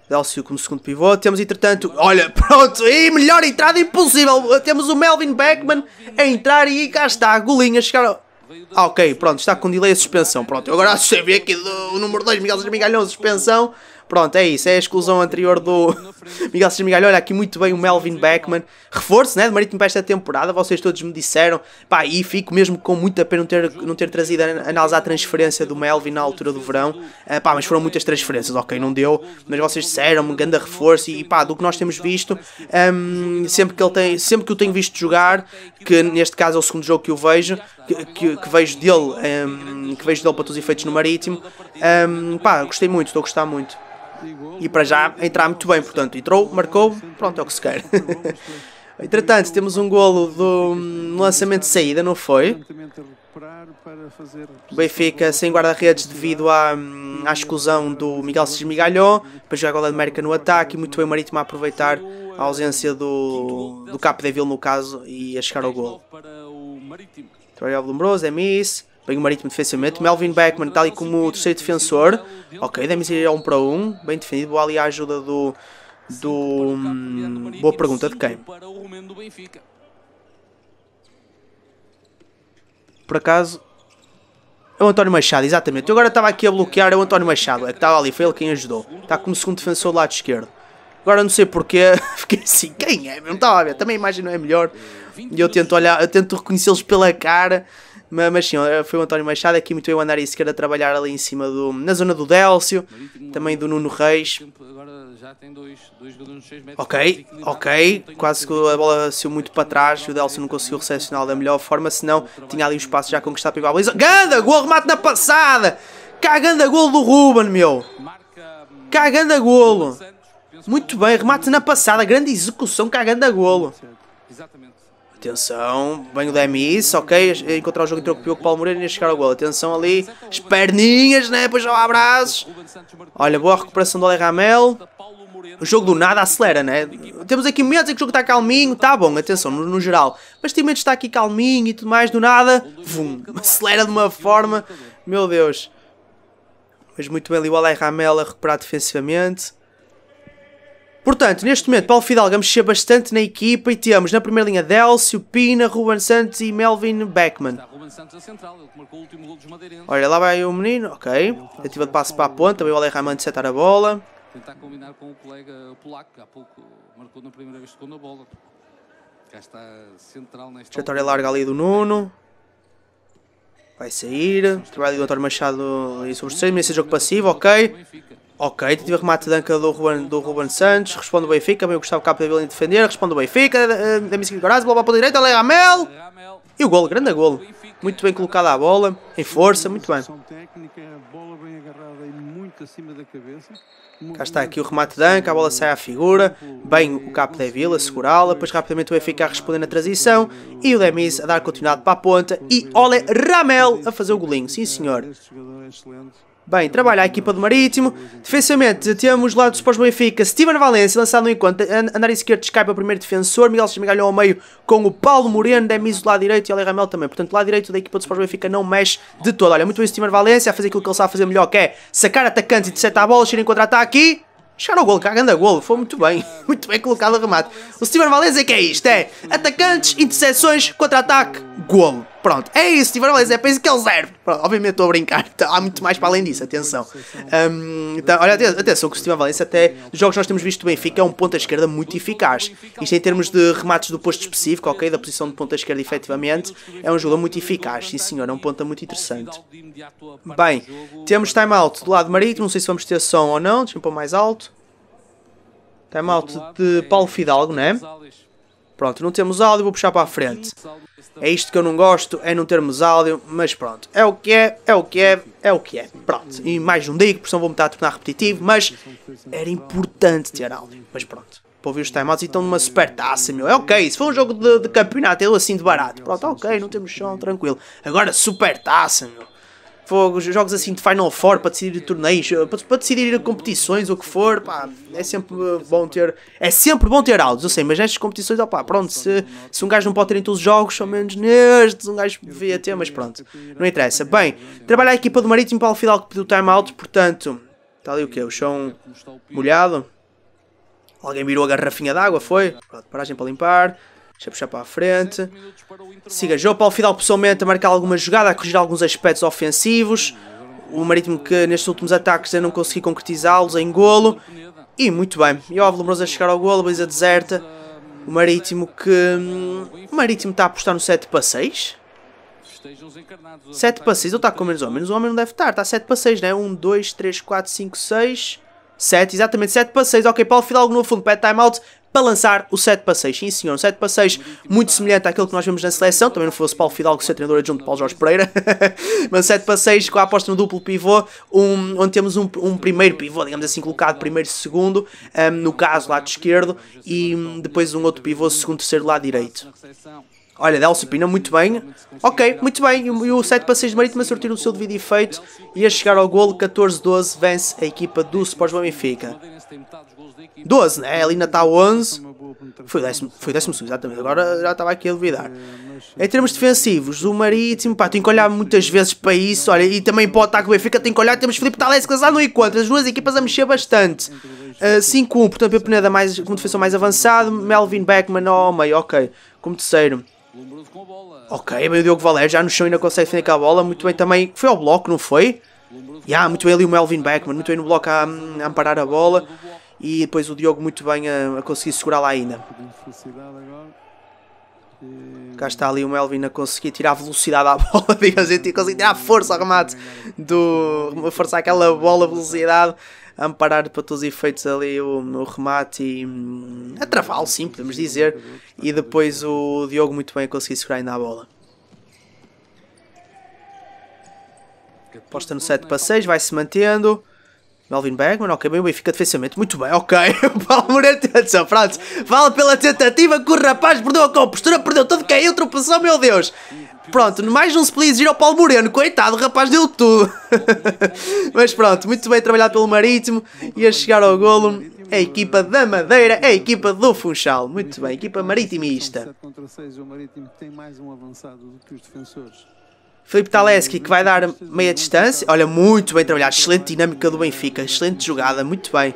Delcio como segundo pivô. Temos, entretanto, olha, pronto, e melhor entrada impossível. Temos o Melvin Beckman a entrar e cá está, a golinha chegar. Ah, ok, pronto, está com delay a suspensão. Pronto, eu agora sabia aqui do, o número 2, Miguel Migalhão, suspensão. Pronto, é isso, é a exclusão anterior do Miguel César Olha aqui muito bem o Melvin Beckman. Reforço, né, de Marítimo para esta temporada, vocês todos me disseram. Pá, e fico mesmo com muita pena não ter, não ter trazido a analisar à transferência do Melvin na altura do verão. Uh, pá, mas foram muitas transferências, ok, não deu. Mas vocês disseram-me, grande reforço e pá, do que nós temos visto, um, sempre, que ele tem, sempre que eu tenho visto jogar, que neste caso é o segundo jogo que eu vejo, que, que, que vejo dele, um, que vejo dele para todos os efeitos no Marítimo, um, pá, gostei muito, estou a gostar muito. E para já entrar muito bem, portanto, entrou, marcou, pronto, é o que se quer. Entretanto, temos um golo do lançamento de saída, não foi? O Benfica sem guarda-redes devido à, hum, à exclusão do Miguel Cismigalhó. Para jogar a Gola de América no ataque e muito bem Marítimo a aproveitar a ausência do, do Capo Deville no caso e a chegar ao golo. Trabalho Lombroso, é miss. Bem o Marítimo defensivamente. Melvin Beckman está ali como o terceiro defensor. Ok, devemos ir a um para um. Bem defendido. Boa ali a ajuda do... do hum, boa pergunta de quem? Por acaso... É o António Machado, exatamente. Eu agora estava aqui a bloquear, é o António Machado. É que estava ali, foi ele quem ajudou. Está como segundo defensor do lado esquerdo. Agora não sei porquê, fiquei assim, quem é? Não estava a ver, também a imagem não é melhor. E eu tento olhar, eu tento reconhecê-los pela cara. Mas, sim, eh, foi o António Machado aqui, muito bem o Andari sequer a trabalhar ali em cima do. na zona do Délcio, também do Nuno eh, Reis. Ok, ok, quase que a bola saiu muito para trás, o Délcio não conseguiu recepcionar da melhor forma, senão tinha ali o espaço já conquistado pela baliza. Ganda, gol, remate na passada! a golo do Ruben, meu! a hum, golo! Muito bem, remate na passada, grande execução, cagando a golo. Exatamente. Atenção, vem o Demis, ok? Encontrar o jogo entre o Pio com o Paulo Moreira e chegar ao gol. Atenção ali, as perninhas, né? pois já abraços. Olha, boa recuperação do Ale Ramel. O jogo do nada acelera, né? Temos aqui momentos em que o jogo está calminho, tá bom, atenção, no, no geral. Mas tem momentos está aqui calminho e tudo mais, do nada, vum, acelera de uma forma, meu Deus. Mas muito bem ali o Ale Ramel a recuperar defensivamente. Portanto, neste momento, Paulo Fidalgo mexeu bastante na equipa e temos na primeira linha Delcio, Pina, Ruben Santos e Melvin Beckman. Olha, lá vai o menino, ok. Ativa de passo para a ponta, veio o Alejandro de setar a bola. Tentar combinar com o colega polaco, que há pouco marcou na primeira vez segunda bola. Cá está central nesta. Trajetória larga ali do Nuno. Vai sair. Trabalho do António Machado e sobre 6, jogo passivo, ok. Ok, o então remate danca do Ruben, do Ruben Santos, responde o Benfica, bem o Gustavo Capdevila em defender, responde o Benfica, da eh, Missy Goraz, bola para a direita, Ale Ramel! E o golo, grande golo. Muito bem colocada a bola, em força, muito bem. Cá está aqui o remate danca, a bola sai à figura, bem o Capdevila a segurá-la, depois rapidamente o Benfica a responder na transição e o Demis a dar continuidade para a ponta e olha Ramel a fazer o golinho, sim senhor. É Bem, trabalha a equipa do Marítimo. Defensivamente, temos lá do os Benfica. Steven Valencia, lançado no encontro. Andar esquerdo, Skype é o primeiro defensor. Miguel Chimigalhão ao meio com o Paulo Moreno. Demiso do lado direito e o Ramel também. Portanto, lado direito da equipa do Sport Benfica não mexe de todo. Olha, muito bem o Steven Valencia a fazer aquilo que ele sabe fazer melhor, que é sacar atacantes, interceptar a bola, chegar em contra-ataque aqui. Chegar ao gol, cagando é a gol, foi muito bem, muito bem colocado a remate. O Steven Valencia que é isto, é atacantes, interseções, contra-ataque, golo. Pronto, é isso, tiveram laser, é para isso que ele serve. Pronto, obviamente estou a brincar, então há muito mais para além disso, atenção. Um, então, olha, atenção que o Steven Valência até, dos jogos que nós temos visto do Benfica, é um ponta esquerda muito eficaz. Isto em termos de remates do posto específico, ok, da posição de ponta esquerda efetivamente, é um jogador muito eficaz, sim senhor, é um ponta muito interessante. Bem, temos timeout do lado marítimo, não sei se vamos ter som ou não, deixa-me pôr mais alto. Timeout de Paulo Fidalgo, não é? Pronto, não temos áudio, vou puxar para a frente. É isto que eu não gosto, é não termos áudio, mas pronto, é o que é, é o que é, é o que é. Pronto, e mais um digo, por senão vou-me estar a tornar repetitivo, mas era importante ter áudio, mas pronto. Para ouvir os timeouts e estão numa super taça, meu. É ok, se for um jogo de, de campeonato, eu assim de barato. Pronto, ok, não temos som, tranquilo. Agora super taça, meu fogos, jogos assim de Final Four para decidir torneios, eh, para, para decidir competições, o que for, pá, é sempre eh, bom ter, é sempre bom ter áudios, eu sei, mas nestas competições, opá, pá, pronto, se, se um gajo não pode ter em todos os jogos, ao menos nestes, um gajo devia ter, mas pronto, não interessa. Bem, trabalha a equipa do Marítimo para o final que pediu timeout, portanto, está ali o que? O chão molhado. Alguém virou a garrafinha d'água, foi? Pronto, paragem para limpar. Deixa puxar para a frente. Siga João Paulo Fidal pessoalmente a marcar alguma jogada, a corrigir alguns aspectos ofensivos. O Marítimo que nestes últimos ataques eu não consegui concretizá-los em golo. E muito bem. E o Lombroso a chegar ao golo, a baliza deserta. O Marítimo que... Hum, o Marítimo está a apostar no 7 para 6. 7 para 6, ou está com menos homens. O homem não deve estar, está 7 para 6, né? 1, 2, 3, 4, 5, 6, 7, exatamente 7 para 6. Ok, Paulo Fidalgo no fundo, pede timeout para lançar o 7 para 6. Sim, senhor, um 7 para 6 muito semelhante àquilo que nós vemos na seleção, também não fosse Paulo Fidalgo ser treinador adjunto de Paulo Jorge Pereira, mas 7 para 6 com a aposta no duplo pivô, um, onde temos um, um, primeiro pivô, digamos assim, colocado primeiro e segundo, um, no caso lado esquerdo, e depois um outro pivô, segundo, e terceiro lado direito. Olha, Delcio Pina, muito bem. Ok, muito bem. E o 7 para 6 de Marítima sortiu o seu devido efeito e a chegar ao golo, 14-12, vence a equipa do Sporting Benfica. 12, né? Ele ainda está 11. Foi décimo, foi décimo segundo, exatamente. Agora já estava aqui a duvidar. É, em termos defensivos, o Marítimo, pá, tem que olhar muitas vezes para isso. Olha, e também pode estar com o Benfica, tem que olhar. Temos Felipe Talés Tales lá no encontro. As duas equipas a mexer bastante. Uh, ah, 5-1, portanto, Pepe Peneda mais, como defensor mais avançado. Melvin Beckman ao oh, meio, ok. Como terceiro. Ok, meio Diogo Valério já no chão e ainda consegue defender com a bola. Muito bem também. Foi ao bloco, não foi? Yeah, muito bem ali o Melvin Beckman, muito bem no bloco a, a amparar a bola e depois o Diogo muito bem a, a conseguir segurá-la ainda. Cá está ali o Melvin a conseguir tirar velocidade à bola, digamos assim, a conseguir tirar força ao remate, do, força àquela bola, velocidade, a amparar para todos os efeitos ali o, o remate e hum, a travá-lo, sim, podemos dizer. E depois o Diogo muito bem a conseguir segurar ainda a bola. Posta no 7 para 6, vai se mantendo. Melvin Bergman, ok, bem o Benfica defensivamente, muito bem, ok. O Paulo Moreira, atenção, pronto, vale pela tentativa que o rapaz perdeu a compostura, perdeu tudo, caiu, tropeçou, meu Deus. Pronto, mais um split giro ao Paulo Moreno, coitado, o rapaz deu tudo. Mas pronto, muito bem trabalhado pelo Marítimo e a chegar ao golo, a equipa da Madeira, a equipa do Funchal. Muito bem, equipa maritimista. 7 contra 6, o Marítimo tem mais um avançado do que os defensores. Felipe Taleski que vai dar meia distância. Olha, muito bem trabalhado. Excelente dinâmica do Benfica. Excelente jogada. Muito bem.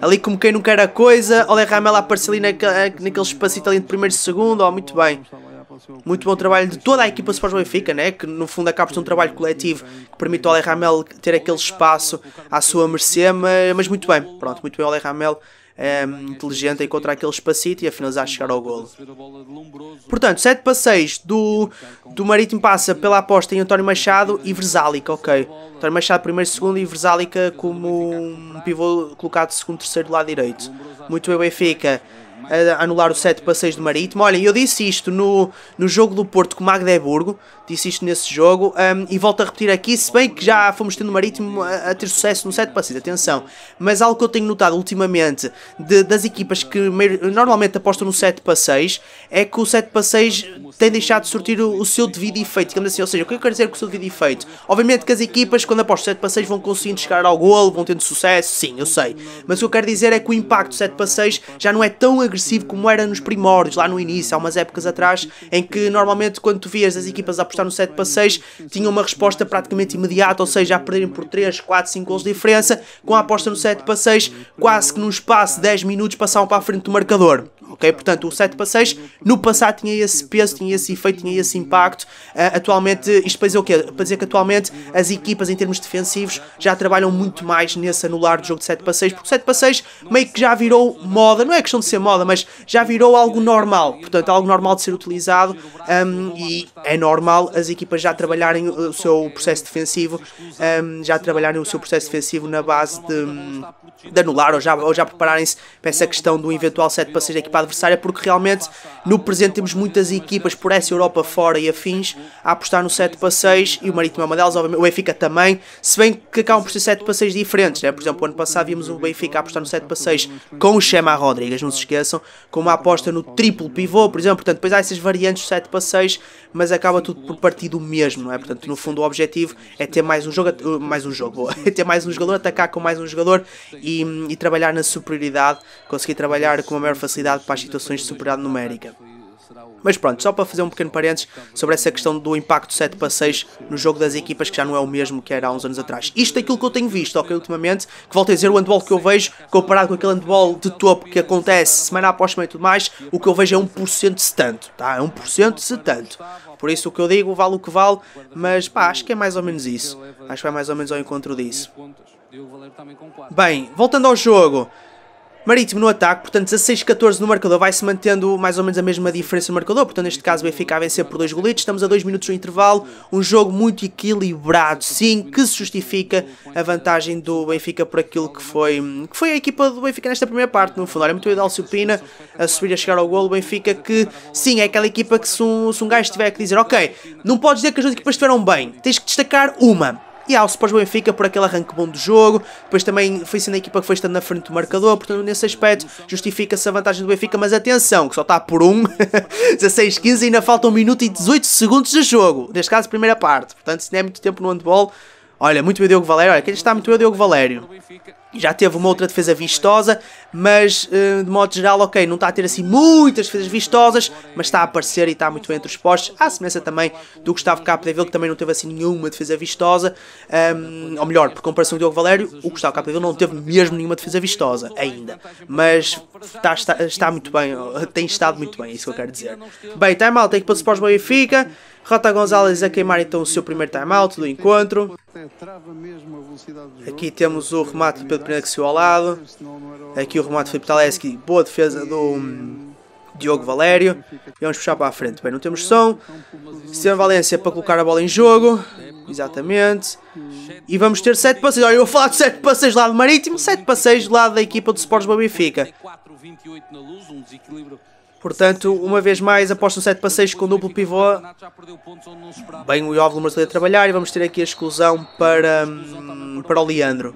Ali como quem não quer a coisa. Olha, Ramela aparece ali eh, naquele, espaço espacito ali de primeiro e segundo. Oh, muito bem. Muito bom trabalho de toda a equipa do Sporting Benfica, né? que no fundo acaba por ser um trabalho coletivo que permite ao Ole Ramel ter aquele espaço à sua mercê, mas, mas muito bem, pronto, muito bem, Ole Ramel é, inteligente a encontrar aquele espacito e a finalizar a chegar ao golo. Portanto, 7 para 6 do, do Marítimo passa pela aposta em António Machado e Versálica, ok. António Machado primeiro, segundo e Versálica como um pivô colocado segundo, terceiro do lado direito. Muito bem o Benfica anular o 7 para 6 do Marítimo. Olha, eu disse isto no, no jogo do Porto com o Magdeburgo disse isto nesse jogo um, e volto a repetir aqui, se bem que já fomos tendo o Marítimo a, a ter sucesso no set passado, atenção, mas algo que eu tenho notado ultimamente de, das equipas que normalmente apostam no 7 para 6 é que o 7 para 6 tem deixado de sortir o, o seu devido efeito, digamos assim, ou seja, o que eu quero dizer com o seu devido efeito? Obviamente que as equipas quando apostam 7 para 6 vão conseguindo chegar ao golo, vão tendo sucesso, sim, eu sei, mas o que eu quero dizer é que o impacto 7 para 6 já não é tão agressivo como era nos primórdios, lá no início, há umas épocas atrás, em que normalmente quando tu vias as equipas apostar apostar no 7 para 6, tinham uma resposta praticamente imediata, ou seja, a perderem por 3, 4, 5 gols de diferença, com a aposta no 7 para 6, quase que num espaço de 10 minutos passavam para a frente do marcador. Ok? Portanto, o 7 para 6 no passado tinha esse peso, tinha esse efeito, tinha esse impacto. Uh, atualmente, isto para dizer o quê? Para dizer que atualmente as equipas em termos defensivos já trabalham muito mais nesse anular do jogo de 7 para 6, porque 7 para 6 meio que já virou moda, não é questão de ser moda, mas já virou algo normal, portanto, algo normal de ser utilizado um, e é normal as equipas já trabalharem uh, o seu processo defensivo, um, já trabalharem o seu processo defensivo na base de, hum, de anular ou já, ou já prepararem-se para essa questão do eventual 7 para 6 equipado adversária, porque realmente no presente temos muitas equipas por essa Europa fora e afins a apostar no 7 para 6 e o Marítimo é uma delas, obviamente, o Benfica também, se bem que acabam por ser 7 para 6 diferentes, né? por exemplo, ano passado vimos o Benfica apostar no 7 para 6 com o Chema Rodrigues, não se esqueçam, com uma aposta no triplo pivô, por exemplo, portanto, depois há essas variantes 7 para 6, mas acaba tudo por partir do mesmo, não é? Portanto, no fundo o objetivo é ter mais um jogo, mais um jogo, é ter mais um jogador, atacar com mais um jogador e, e trabalhar na superioridade, conseguir trabalhar com uma maior facilidade para as situações de superioridade numérica. Mas pronto, só para fazer um pequeno parênteses sobre essa questão do impacto 7 para 6 no jogo das equipas que já não é o mesmo que era há uns anos atrás. Isto é aquilo que eu tenho visto, ultimamente, que volto a dizer, o handball que eu vejo, comparado com aquele handball de topo que acontece semana após semana e tudo mais, o que eu vejo é 1% se tanto, tá? É 1% se tanto. Por isso o que eu digo vale o que vale, mas pá, acho que é mais ou menos isso. Acho que vai mais ou menos ao encontro disso. Bem, voltando ao jogo, Marítimo no ataque, portanto 16-14 no marcador, vai-se mantendo mais ou menos a mesma diferença no marcador, portanto neste caso o Benfica a vencer por dois golitos, estamos a dois minutos de intervalo, um jogo muito equilibrado, sim, que se justifica a vantagem do Benfica por aquilo que foi, que foi a equipa do Benfica nesta primeira parte, no fundo, olha, muito Edalcio Pina a subir a chegar ao golo, o Benfica que, sim, é aquela equipa que se um, se um gajo tiver que dizer, ok, não podes dizer que as duas equipas estiveram bem, tens que destacar uma, e há o Sport Benfica por aquele arranque bom do jogo, depois também foi sendo a equipa que foi estando na frente do marcador, portanto nesse aspecto justifica-se a vantagem do Benfica, mas atenção, que só está por um, 16-15 ainda falta 1 minuto e 18 segundos de jogo, neste caso primeira parte, portanto se não é muito tempo no handball, Olha, muito bem o Diogo Valério. Olha, quem está muito bem o Diogo Valério. Já teve uma outra defesa vistosa, mas eh, de modo geral, ok, não está a ter assim muitas defesas vistosas, mas está a aparecer e está muito bem entre os Há À semelhança também do Gustavo Capdeville, que também não teve assim nenhuma defesa vistosa. Um, ou melhor, por comparação com o Diogo Valério, o Gustavo Capdeville não teve mesmo nenhuma defesa vistosa ainda. Mas está, está, está muito bem, tem estado muito bem, é isso que eu quero dizer. Bem, está mal, tem que passar para o Benfica. Rota Gonzalez a queimar então o seu primeiro time-out do encontro. Aqui temos o remate de Pedro Pereira que saiu ao lado. Aqui o remate de Filipe Taleski. Boa defesa do hum, Diogo Valério. E vamos puxar para a frente. Bem, não temos som. Sistema Valência para colocar a bola em jogo. Exatamente. E vamos ter 7 passeios. Olha, eu vou falar de 7 passeios lado marítimo, 7 passeios lado da equipa do Sports Benfica. 4 28 na luz, um desequilíbrio Portanto, uma vez mais, aposto um 7 para 6 com duplo pivô. Bem o Ióvolo Martelo a trabalhar e vamos ter aqui a exclusão para, hum, para o Leandro.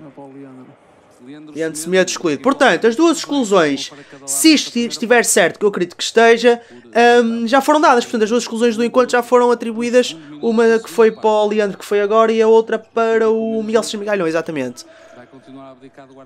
Leandro Semedo excluído. Portanto, as duas exclusões, se estiver certo, que eu acredito que esteja, um, já foram dadas. Portanto, as duas exclusões do encontro já foram atribuídas. Uma que foi para o Leandro, que foi agora, e a outra para o Miguel Semigalhão, exatamente.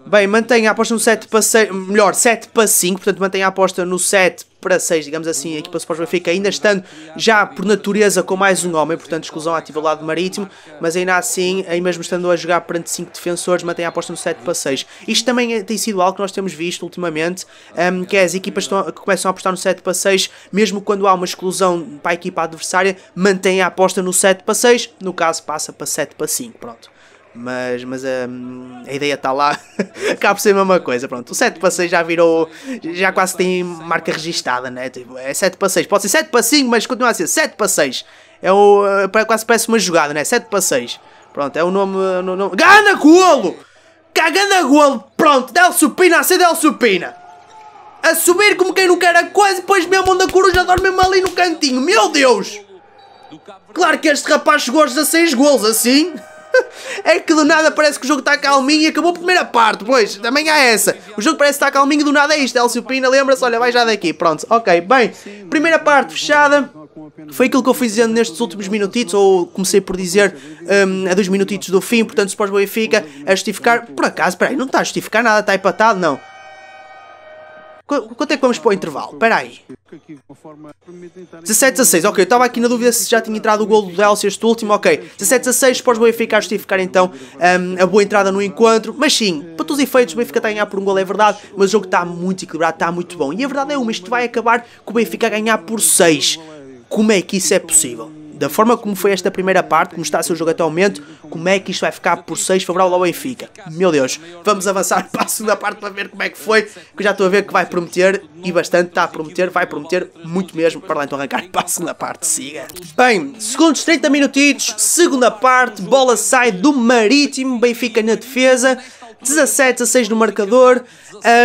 Bem, mantém a aposta no 7 para 6, melhor, 7 para 5, portanto mantém a aposta no 7 para 6, digamos assim, a equipa do Benfica, ainda estando já por natureza com mais um homem, portanto exclusão ativa ao lado marítimo, mas ainda assim, aí mesmo estando a jogar perante 5 defensores, mantém a aposta no 7 para 6. Isto também é, tem sido algo que nós temos visto ultimamente, um, que é as equipas estão, que começam a apostar no 7 para 6, mesmo quando há uma exclusão para a equipa adversária, mantém a aposta no 7 para 6, no caso passa para 7 para 5, pronto mas, mas a, hum, a ideia está lá, acaba por ser a mesma coisa, pronto, o 7 para 6 já virou, já quase tem marca registada, né, tipo, é 7 para 6, pode ser 7 para 5, mas continua a ser 7 para 6, é o, é quase parece uma jogada, né, 7 para 6, pronto, é o nome, no, é nome... Gana Golo! Cagando golo, pronto, Del Supina, a assim ser Del Supina! A subir como quem não quer a coisa, depois mesmo onde a coruja dorme mesmo ali no cantinho, meu Deus! Claro que este rapaz chegou aos 16 gols, assim... é que do nada parece que o jogo está calminho e acabou a primeira parte, pois, também há essa. O jogo parece estar calminho e do nada é isto. Elcio Pina, lembra-se, olha, vai já daqui, pronto, ok, bem, primeira parte fechada. Foi aquilo que eu fui dizendo nestes últimos minutitos, ou comecei por dizer um, a dois minutitos do fim, portanto, se pós fica a justificar, por acaso, peraí, não está a justificar nada, está empatado, não. Qu quanto é que vamos para o intervalo? Espera aí. 17 a 6, ok, eu estava aqui na dúvida se já tinha entrado o gol do Elcio este último, ok 17 a 6, para os Benfica justificar então um, a boa entrada no encontro mas sim, para todos os efeitos o Benfica está a ganhar por um gol é verdade, mas o jogo está muito equilibrado está muito bom, e a verdade é uma, isto vai acabar com o Benfica a ganhar por 6 como é que isso é possível? da forma como foi esta primeira parte, como está a ser o jogo atualmente, como é que isto vai ficar por 6 favorável ao Benfica? Meu Deus, vamos avançar para a segunda parte para ver como é que foi, que já estou a ver que vai prometer e bastante está a prometer, vai prometer muito mesmo. Para lá então arrancar para a segunda parte, siga. Bem, segundos 30 minutitos, segunda parte, bola sai do Marítimo, Benfica na defesa. 17 a 6 no marcador.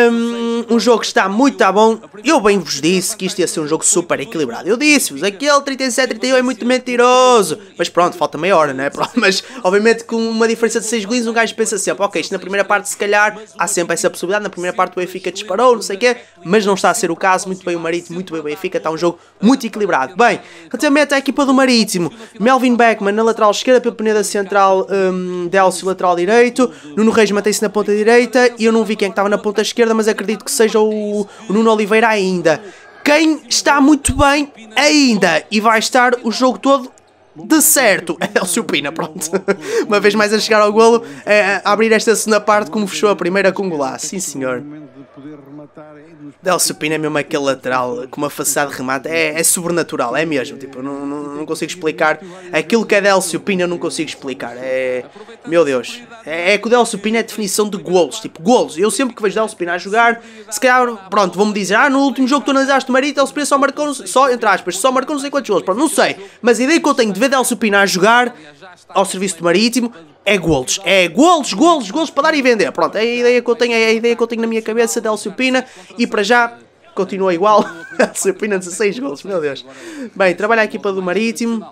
Um, um jogo que está muito tá bom. Eu bem vos disse que isto ia ser um jogo super equilibrado. Eu disse-vos, aquele 37-31 é muito mentiroso. Mas pronto, falta meia hora, né? Mas obviamente com uma diferença de 6 golinhos, um gajo pensa sempre, ok, isto na primeira parte se calhar há sempre essa possibilidade. Na primeira parte o Benfica disparou, não sei o quê. Mas não está a ser o caso. Muito bem o Marítimo, muito bem o Benfica. Está um jogo muito equilibrado. Bem, relativamente à equipa do Marítimo, Melvin Beckman na lateral esquerda, pelo Peneda central, um, Delcio lateral direito, Nuno Reis mantém-se na a ponta direita e eu não vi quem é estava na ponta esquerda, mas acredito que seja o, o Nuno Oliveira ainda. Quem está muito bem ainda e vai estar o jogo todo de certo, é o Supina, pronto. Uma vez mais a chegar ao golo, é, a abrir esta segunda parte como fechou a primeira com golaço, sim senhor poder rematar. É Del Supino é mesmo aquele lateral com uma façada de remate, é, é sobrenatural, é mesmo. Tipo, não, não, não consigo explicar. Aquilo que é Del Supino eu não consigo explicar. É. Meu Deus. É, é que o Del Supino é definição de golos. Tipo, golos. Eu sempre que vejo Del Supino a jogar, se calhar, pronto, vão-me dizer, ah, no último jogo que tu analisaste o Marito, Del Supino só marcou, só, entre aspas, só marcou não sei quantos golos. Pronto, não sei. Mas a ideia que eu tenho de ver Del Supino a jogar ao serviço do Marítimo é golos. É golos, golos, golos para dar e vender. Pronto, é a ideia que eu tenho, é a ideia que eu tenho na minha cabeça de Elcio Pina. E para já, continua igual. Elcio Pina, 16 golos, meu Deus. Bem, trabalha a equipa do Marítimo.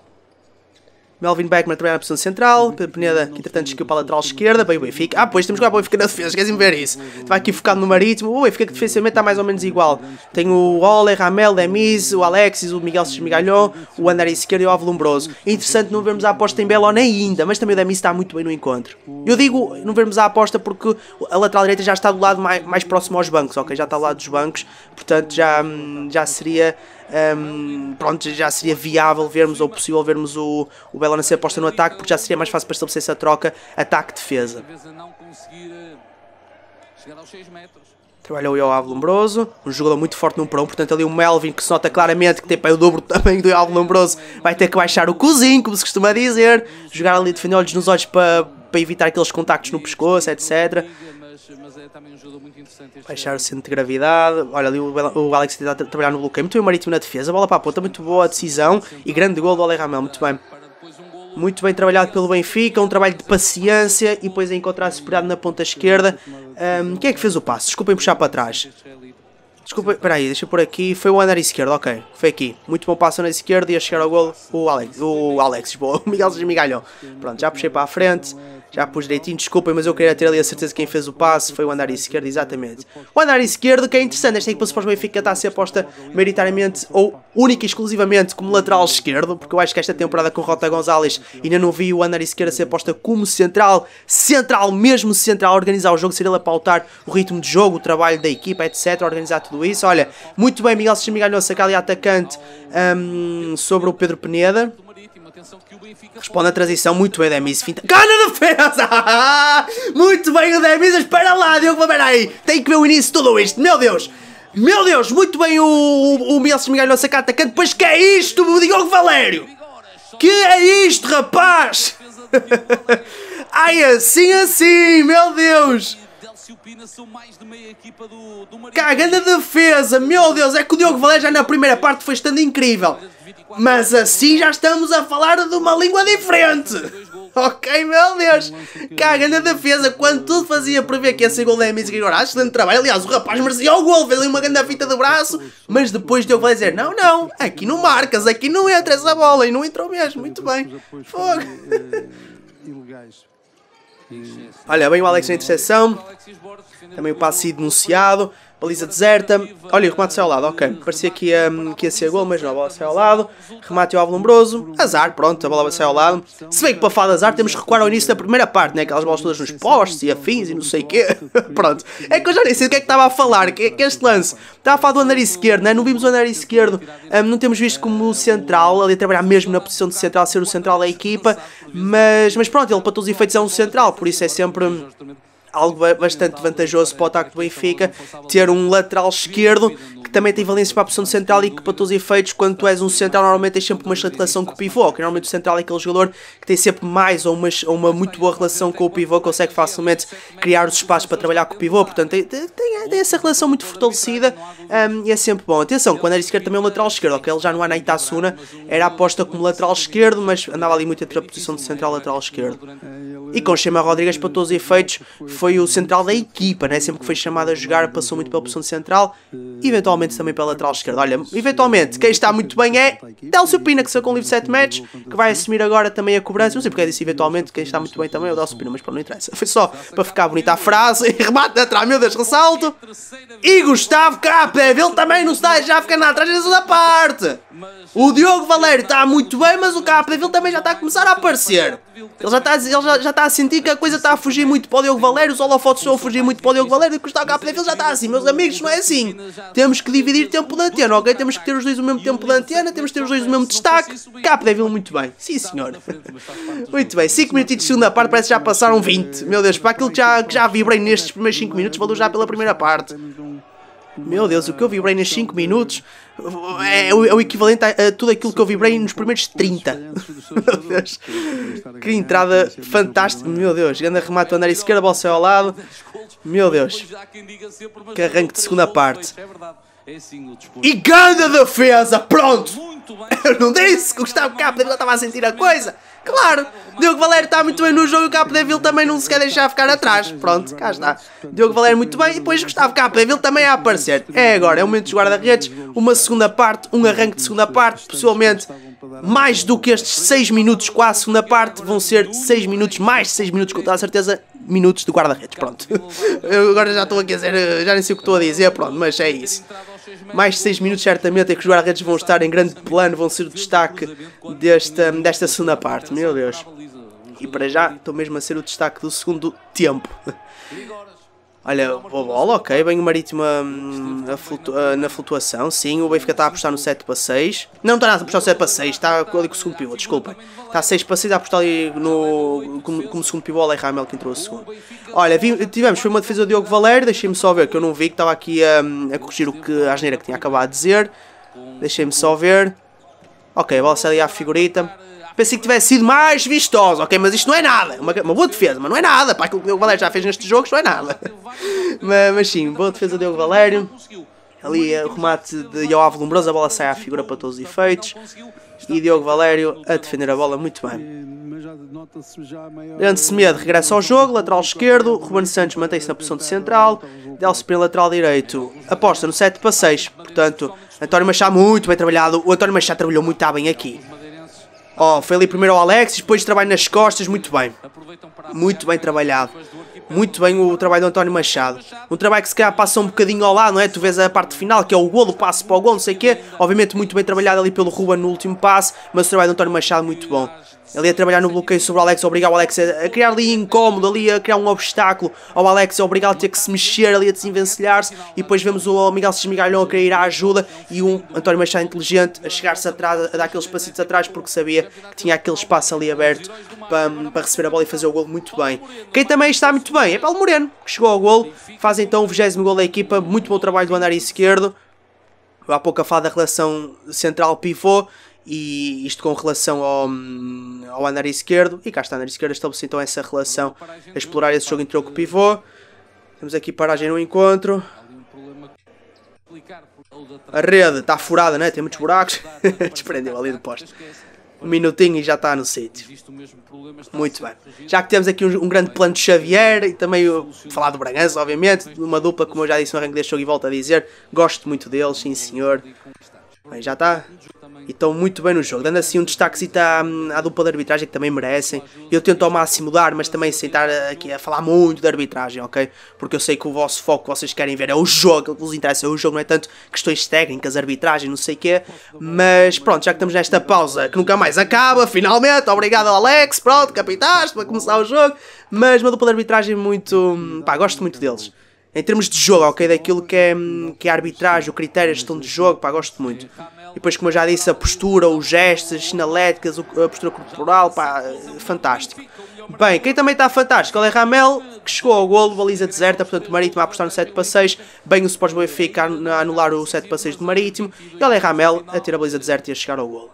Melvin Beckman também na posição central. Pedro Peneda, que entretanto desceu para a lateral esquerda. Bem, o Benfica. Ah, pois, temos que o Benfica na defesa. Esqueci-me ver isso. Vai aqui focado no Marítimo. O Benfica que defensivamente está mais ou menos igual. Tem o Ole, Ramel, Demise, o Alexis, o Miguel Sesmigalhão, o André Esquerdo e o Avlumbroso. É interessante não vermos a aposta em nem ainda, mas também o Demise está muito bem no encontro. Eu digo não vermos a aposta porque a lateral direita já está do lado mais, mais próximo aos bancos, ok? Já está ao lado dos bancos, portanto já, hum, já seria um, pronto, já seria viável vermos ou possível vermos o, o Belo nascer aposta no ataque, porque já seria mais fácil para estabelecer essa troca ataque-defesa. Trabalhou o Yoav Lombroso, um jogador muito forte num para um, portanto ali o Melvin que se nota claramente que tem para o dobro do tamanho do Yoav Lombroso, vai ter que baixar o cozinho, como se costuma dizer, jogar ali defender olhos nos olhos para, para evitar aqueles contactos no pescoço, etc mas, é também um jogador muito interessante. Baixar o centro de gravidade. Olha ali o, o Alex está a trabalhar no bloqueio. Muito bem o Marítimo na defesa. Bola para a ponta. Muito boa decisão. E grande gol do Ale Ramel. Muito bem. Muito bem trabalhado pelo Benfica, um trabalho de paciência e depois a encontrar-se esperado na ponta esquerda. Um, quem é que fez o passo? Desculpem puxar para trás. Desculpa, peraí, deixa por aqui. Foi o andar esquerdo, ok. Foi aqui. Muito bom passo na esquerda e a chegar ao gol o Alex. O Alex, boa. O Miguel Migalhão. Pronto, já puxei para a frente já pus direitinho, desculpem, mas eu queria ter ali a certeza de quem fez o passe, foi o andar esquerdo, exatamente. O andar esquerdo, que é interessante, esta equipa do Sporting Benfica está a ser aposta meritariamente, ou única e exclusivamente, como lateral esquerdo, porque eu acho que esta temporada com o Rota Gonzalez ainda não vi o andar esquerdo a ser aposta como central, central mesmo, central, organizar o jogo, ser ele a pautar o ritmo de jogo, o trabalho da equipa, etc, organizar tudo isso. Olha, muito bem, Miguel se Semigalhosa, que ali atacante, um, sobre o Pedro Peneda, Responde a transição muito bem, Demis. Finta. de defesa! muito bem o Demis. Espera lá, Diogo Vameira aí. Tem que ver o início de tudo isto. Meu Deus! Meu Deus, muito bem o, o, o Mielson Miguel nossa carta atacante. depois que é isto, o Diogo Valério? Que é isto, rapaz? Ai, assim, assim, meu Deus! Cagando a mais de meia equipa do, do defesa, meu Deus, é que o Diogo Valé já na primeira parte foi estando incrível. Mas assim já estamos a falar de uma língua diferente. Ok, meu Deus. a defesa, quando tudo fazia prever que esse gol é Emis Grigorá, excelente trabalho. Aliás, o rapaz merecia o gol, fez uma grande fita do braço. Mas depois Diogo Valé dizer, não, não, aqui não marcas, aqui não entra essa bola. E não entrou mesmo, muito bem. Fogo. Ilegais. Olha, bem o Alex na interseção. Também o passe denunciado. Baliza deserta. Olha, o remate saiu ao lado. Ok, parecia que ia, que ia ser gol, mas não. A bola saiu ao lado. Remate ao Avalombroso. Azar, pronto, a bola saiu ao lado. Se bem que para falar de azar, temos que recuar ao início da primeira parte, né? Aquelas bolas todas nos postes e afins e não sei o quê. pronto. É que eu já nem sei do que é que estava a falar. Que, que este lance. Estava a falar do andar esquerdo, né? Não vimos o andar esquerdo. Um, não temos visto como o central, ali a trabalhar mesmo na posição de central, ser o central da equipa. Mas, mas pronto, ele para todos os efeitos é um central, por isso é sempre algo bastante vantajoso para o ataque do Benfica, ter um lateral esquerdo que também tem valência para a posição de central e que para todos os efeitos, quando tu és um central, normalmente tens sempre uma excelente relação com o pivô, que normalmente o central é aquele jogador que tem sempre mais ou uma, ou uma muito boa relação com o pivô, consegue facilmente é criar os espaços para trabalhar com o pivô, portanto tem, tem, tem essa relação muito fortalecida um, e é sempre bom. Atenção, quando era esquerdo também é um lateral esquerdo, ok, ele já não é na Itasuna, era aposta como lateral esquerdo, mas andava ali muito entre a posição de central e lateral esquerdo. E com Chema Rodrigues, para todos os efeitos, foi o central da equipa, né? sempre que foi chamado a jogar, passou muito pela posição de central, eventualmente também pela lateral esquerda. Olha, eventualmente, quem está muito bem é Delcio Pina, que saiu com o livro 7 matches, que vai assumir agora também a cobrança. Não sei porque é disse eventualmente, quem está muito bem também é o Delcio Pina, mas para não interessa. Foi só para ficar bonita a frase, e remate atrás, meu Deus, ressalto. E Gustavo Capé, ele também não está, já fica na atrás da parte. O Diogo Valério está muito bem, mas o Capdeville também já está a começar a aparecer. Ele já está, ele já, já está a sentir que a coisa está a fugir muito para o Diogo Valério, os holofotes estão a fugir muito para o Diogo Valério e que o Capdeville já está assim. Meus amigos, não é assim. Temos que dividir tempo da antena, ok? Temos que ter os dois o mesmo tempo da antena, temos que ter os dois o mesmo destaque. Capdeville muito bem. Sim, senhor. Muito bem, 5 minutos de segunda parte, parece que já passaram 20. Meu Deus, para aquilo que já, que já vibrei nestes primeiros 5 minutos, valeu já pela primeira parte. Meu Deus, o que eu vibrei nos 5 minutos é, é o, é o equivalente a, a, tudo aquilo que eu vibrei nos primeiros 30. que entrada fantástica. Meu Deus, grande remate do André Esquerda, bola ao lado. Meu Deus, que arranque de segunda parte. E grande defesa! Pronto! Eu não disse que o Gustavo Capdeville estava a sentir a coisa. Claro, Diogo Valério está muito bem no jogo e o Capdeville também não se quer deixar ficar atrás. Pronto, cá está. Diogo Valério muito bem e depois Gustavo Capdeville também a aparecer. É agora, é o momento dos guarda-redes. Uma segunda parte, um arranque de segunda parte. Pessoalmente, mais do que estes 6 minutos quase, segunda parte vão ser 6 minutos, mais 6 minutos com toda a certeza, minutos de guarda-redes. Pronto, Eu agora já estou a dizer, já nem sei o que estou a dizer, pronto, mas é isso mais 6 minutos, certamente, é que os guarda-redes vão estar em grande plano, vão ser o destaque desta, desta segunda parte. Meu Deus. E para já, estou mesmo a ser o destaque do segundo tempo. Olha, bola, ok, bem o marítimo hum, é a, a flutu a, ah, na flutuação, sim, o Benfica está a apostar no 7 para 6. Não está nada a apostar no 7 para 6, está ali com o segundo pivô, desculpem. Está a 6 para 6 a apostar ali no, como, como segundo pivô, é Ramel que entrou o segundo. Olha, vi, tivemos, foi uma defesa do Diogo Valer, deixei-me só ver, que eu não vi, que estava aqui um, a corrigir o que a asneira que tinha acabado de dizer. Deixei-me só ver. Ok, a bola sai ali à figurita pensei que tivesse sido mais vistosa, ok? Mas isto não é nada. É uma, uma boa defesa, mas não é nada. Para aquilo que o Diogo Valério já fez nestes jogos, não é nada. mas, mas sim, boa defesa do Diogo Valério. Ali eh, o remate de Joao Lombroso, a bola sai à figura para todos os efeitos. E Diogo Valério a defender a bola muito bem. Grande Semedo regressa ao jogo, lateral esquerdo. Ruben Santos mantém-se na posição de central. Delcio Pinho, lateral direito, aposta no 7 para 6. Portanto, António Machado muito bem trabalhado. O António Machado trabalhou muito bem aqui. Oh, foi ali primeiro o Alexis, depois trabalho nas costas, muito bem. Muito bem trabalhado. Muito bem o trabalho do António Machado. Um trabalho que se calhar passa um bocadinho ao lado, não é? Tu vês a parte final, que é o golo, o passo para o golo, não sei o quê. Obviamente muito bem trabalhado ali pelo Ruben no último passo, mas o trabalho do António Machado muito bom ali a trabalhar no bloqueio sobre o Alex, a obrigar o Alex a criar ali incómodo, ali a criar um obstáculo ao Alex, a obrigá-lo a ter que se mexer ali a desenvencilhar-se, e depois vemos o Miguel Cismigalhão a querer ir à ajuda e um António Machado inteligente a chegar-se atrás, a dar aqueles passitos atrás porque sabia que tinha aquele espaço ali aberto para, para receber a bola e fazer o golo muito bem. Quem também está muito bem é Paulo Moreno, que chegou ao golo, faz então o 20 golo da equipa, muito bom trabalho do andar esquerdo, há pouco a falar da relação central-pivô, e isto com relação ao, hum, ao andar esquerdo, e cá está, andar esquerdo estabelece então essa relação a explorar esse jogo entre o pivô. Temos aqui paragem no encontro. A rede está furada, né? tem muitos buracos. Desprendeu ali do posto. Um minutinho e já está no sítio. Muito bem. Já que temos aqui um, um grande plano de Xavier e também o, falar do Bragança, obviamente. Uma dupla, como eu já disse no arranque deste jogo e volto a dizer, gosto muito deles, sim senhor. Bem, já está e estão muito bem no jogo, dando assim um destaque à, à dupla de arbitragem que também merecem. Eu tento ao máximo dar, mas também sentar eh, aqui a falar muito da arbitragem, ok? Porque eu sei que o vosso foco que vocês querem ver é o jogo, é o que vos interessa é o jogo, não é tanto questões técnicas, arbitragem, não sei o quê. Mas pronto, já que estamos nesta pausa que nunca mais acaba, finalmente, obrigado Alex, pronto, capitaste para começar o jogo. Mas uma dupla de arbitragem muito. pá, gosto muito deles em termos de jogo, ok? Daquilo que é, que é a arbitragem, o critério, a gestão de jogo, pá, gosto muito. E depois, como eu já disse, a postura, os gestos, sinaléticas, a postura corporal, pá, fantástico. Bem, quem também está fantástico é Ramel, que chegou ao golo, baliza deserta, portanto Marítimo a apostar no 7 para 6, bem o Sporting Benfica a anular o 7 para 6 do Marítimo, e o Ramel a ter a baliza deserta e a chegar ao golo.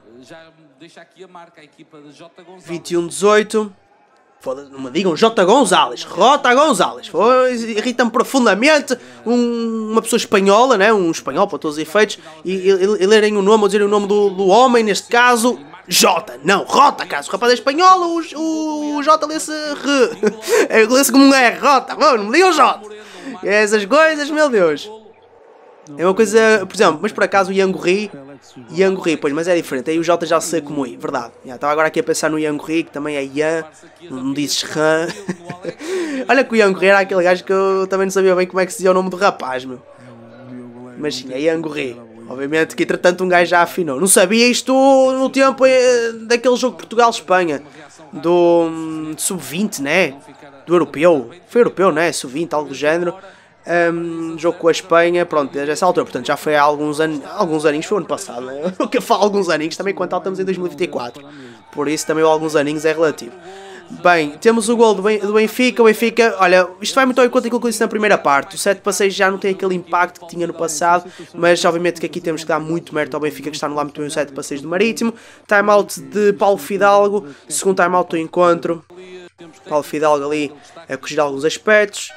21-18 não me digam J. Gonzalez, Rota Gonzalez. Foi, irrita-me profundamente um, uma pessoa espanhola, né? um espanhol para todos os efeitos, e, e, e lerem o nome, ou dizerem o nome do, do homem, neste caso, J, não, Rota, caso o rapaz é espanhol, o, o J lê-se R. É, lê-se como um R, Rota, não me digam J. É essas coisas, meu Deus. É uma coisa, por exemplo, mas por acaso o Yanguri, Yanguri, pois, mas é diferente. Aí é o J já se como é, verdade. Já, estava agora aqui a pensar no Yanguri, que também é Yan, não dizes Han. Olha que o Yanguri era aquele gajo que eu também não sabia bem como é que se dizia o nome do rapaz, meu. Mas sim, é Yanguri. Obviamente que entretanto um gajo já afinou. Não sabia isto no tempo eh, daquele jogo Portugal-Espanha, do hum, Sub-20, né? Do europeu. Foi europeu, né? Sub-20, algo do género. Um, jogo com a Espanha, pronto, desde é essa altura, portanto já foi há alguns, anos alguns aninhos, foi ano passado, né? o que eu falo alguns aninhos também quanto estamos em 2024, por isso também alguns aninhos é relativo. Bem, temos o gol do Benfica, o Benfica, olha, isto vai muito ao encontro daquilo que eu disse na primeira parte, o 7 para 6 já não tem aquele impacto que tinha no passado, mas obviamente que aqui temos que dar muito mérito ao Benfica que está no lá muito bem o 7 para 6 do Marítimo, timeout de Paulo Fidalgo, segundo timeout do encontro, Paulo Fidalgo ali a corrigir alguns aspectos,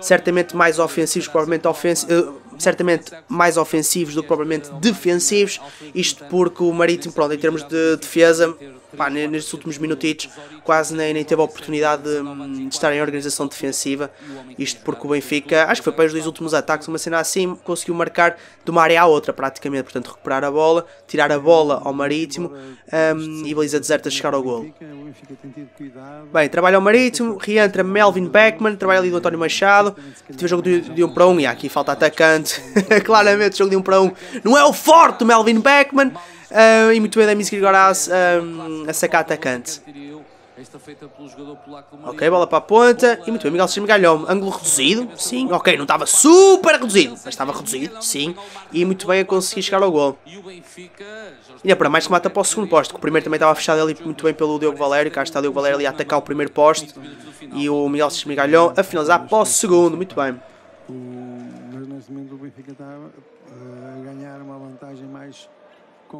certamente mais ofensivos, provavelmente ofensivos. Uh, eh, certamente mais ofensivos do que propriamente defensivos, isto porque o Marítimo, pronto, em termos de defesa, pá, nestes últimos minutitos quase nem, nem teve a oportunidade de, hum, de, estar em organização defensiva. Isto porque o Benfica, acho que foi para os dois últimos ataques, uma cena assim, conseguiu marcar de uma área à outra praticamente. Portanto, recuperar a bola, tirar a bola ao Marítimo um, e baliza deserta chegar ao golo. Bem, trabalha ao Marítimo, reentra Melvin Beckman, trabalha ali do António Machado. Tive jogo de, de 1 um para 1 um, e aqui falta atacante. Claramente, jogo de 1 um para 1 um. não é o forte do Melvin Beckman. Uh, e muito bem da Miss agora a sacar atacante. Ok, bola para a ponta. E muito bem, Miguel Silva Ângulo reduzido, sim. Ok, não estava super reduzido, mas estava reduzido, sim. E muito bem a conseguir chegar ao gol. e é para mais que mata para o segundo posto, que o primeiro também estava fechado ali muito bem pelo Diogo Valério. Cá está o Diogo Valério ali a atacar o primeiro posto. E o Miguel Silva Galhom a finalizar para o segundo, muito bem. mas O Benfica está eh, a ganhar uma vantagem mais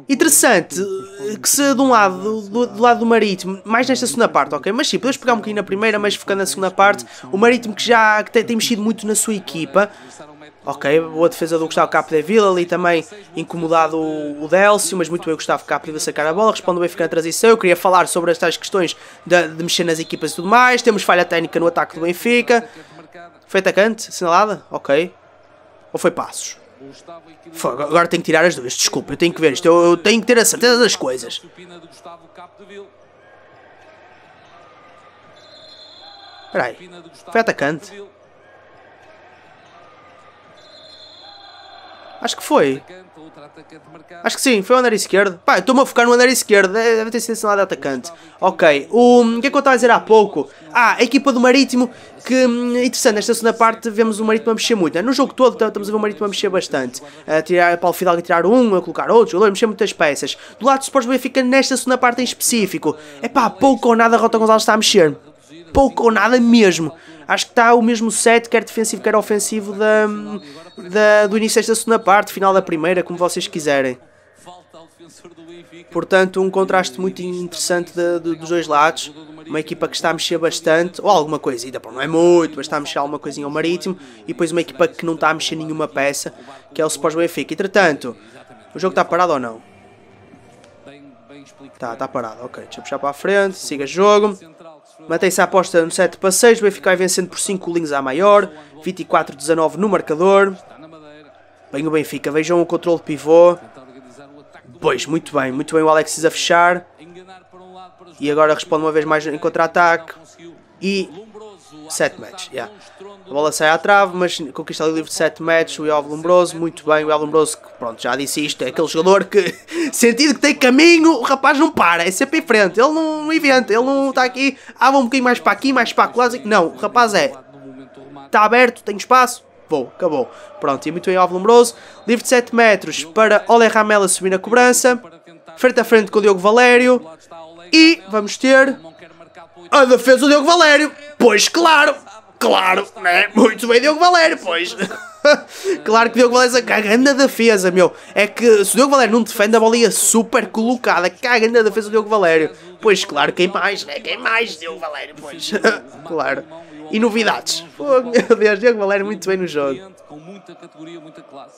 interessante eh, que se de um lado, do, do, lado do Marítimo, mais nesta segunda parte, ok? Mas sim, podemos pegar um bocadinho na primeira, mas focando na segunda parte, o Marítimo que já que tem, tem mexido muito na sua equipa, ok? Boa defesa do Gustavo Capdevila, ali também incomodado o, o mas muito bem o Gustavo Capdevila sacar a bola, responde bem benfica a transição, eu queria falar sobre estas questões de, de mexer nas equipas e tudo mais, temos falha técnica no ataque do Benfica, foi atacante, assinalada? Ok. Ou foi passos? Fogo, agora tenho que tirar as duas, desculpa, eu tenho que ver isto, eu, eu tenho que ter a certeza das coisas. Peraí, foi atacante. Acho que foi. Acho que sim, foi o andar esquerdo. Pá, estou-me a focar no andar esquerdo, é, deve ter sido assinalado de atacante. Ok, hum, o que é que eu estava a dizer há pouco? Ah, a equipa do Marítimo, que hum, é interessante, nesta segunda parte vemos o Marítimo a mexer muito. Né? No jogo todo estamos a ver o Marítimo a mexer bastante. A tirar, para o Fidalgo a tirar um, a colocar outros a mexer muitas peças. Do lado do Sport Benfica, nesta segunda parte em específico, é pá, pouco ou nada a Rota Gonzalez está a mexer. Pouco ou nada mesmo acho que está o mesmo set, quer defensivo, quer ofensivo, da, da, do início desta segunda parte, final da primeira, como vocês quiserem. Portanto, um contraste muito interessante de, de, dos dois lados. Uma equipa que está a mexer bastante, ou alguma coisa, não é muito, mas está a mexer alguma coisinha ao Marítimo. E depois uma equipa que não está a mexer nenhuma peça, que é o Sport Benfica. Entretanto, o jogo está parado ou não? está está parado, ok. Deixa eu puxar para a frente, siga o jogo. Mantém-se a aposta no 7 para 6, o Benfica vai vencendo por 5 linhos à maior, 24-19 no marcador. Bem o Benfica, vejam o controle de pivô. Pois, muito bem, muito bem o Alexis a fechar. E agora responde uma vez mais em contra-ataque. E 7 metros, yeah. A bola sai à trave, mas conquista ali livre de 7 metros. O Iov Lombroso, muito bem. O Iov Lombroso, pronto, já disse isto, é aquele jogador que, sentido que tem caminho, o rapaz não para, é sempre em frente. Ele não inventa, ele não está aqui, ah, vou um bocadinho mais para aqui, mais para lá. Não, o rapaz é, está aberto, tem espaço, Bom, acabou. Pronto, e muito bem Alvo Lombroso. Livre de 7 metros para Ole Ramela subir na cobrança. Frente a frente com o Diogo Valério. E vamos ter a defesa do Diogo Valério. Pois claro, Claro, né? Muito bem, Diogo Valério, pois. claro que Diogo Valério cagando é grande defesa, meu. É que se o Diogo Valério não defende, a bola ia super colocada. Cagando grande defesa do Diogo Valério. Pois claro, quem mais, né? Quem mais, Diogo Valério, pois. claro. E novidades. Fogo, meu Deus, Diego Valério muito bem no jogo.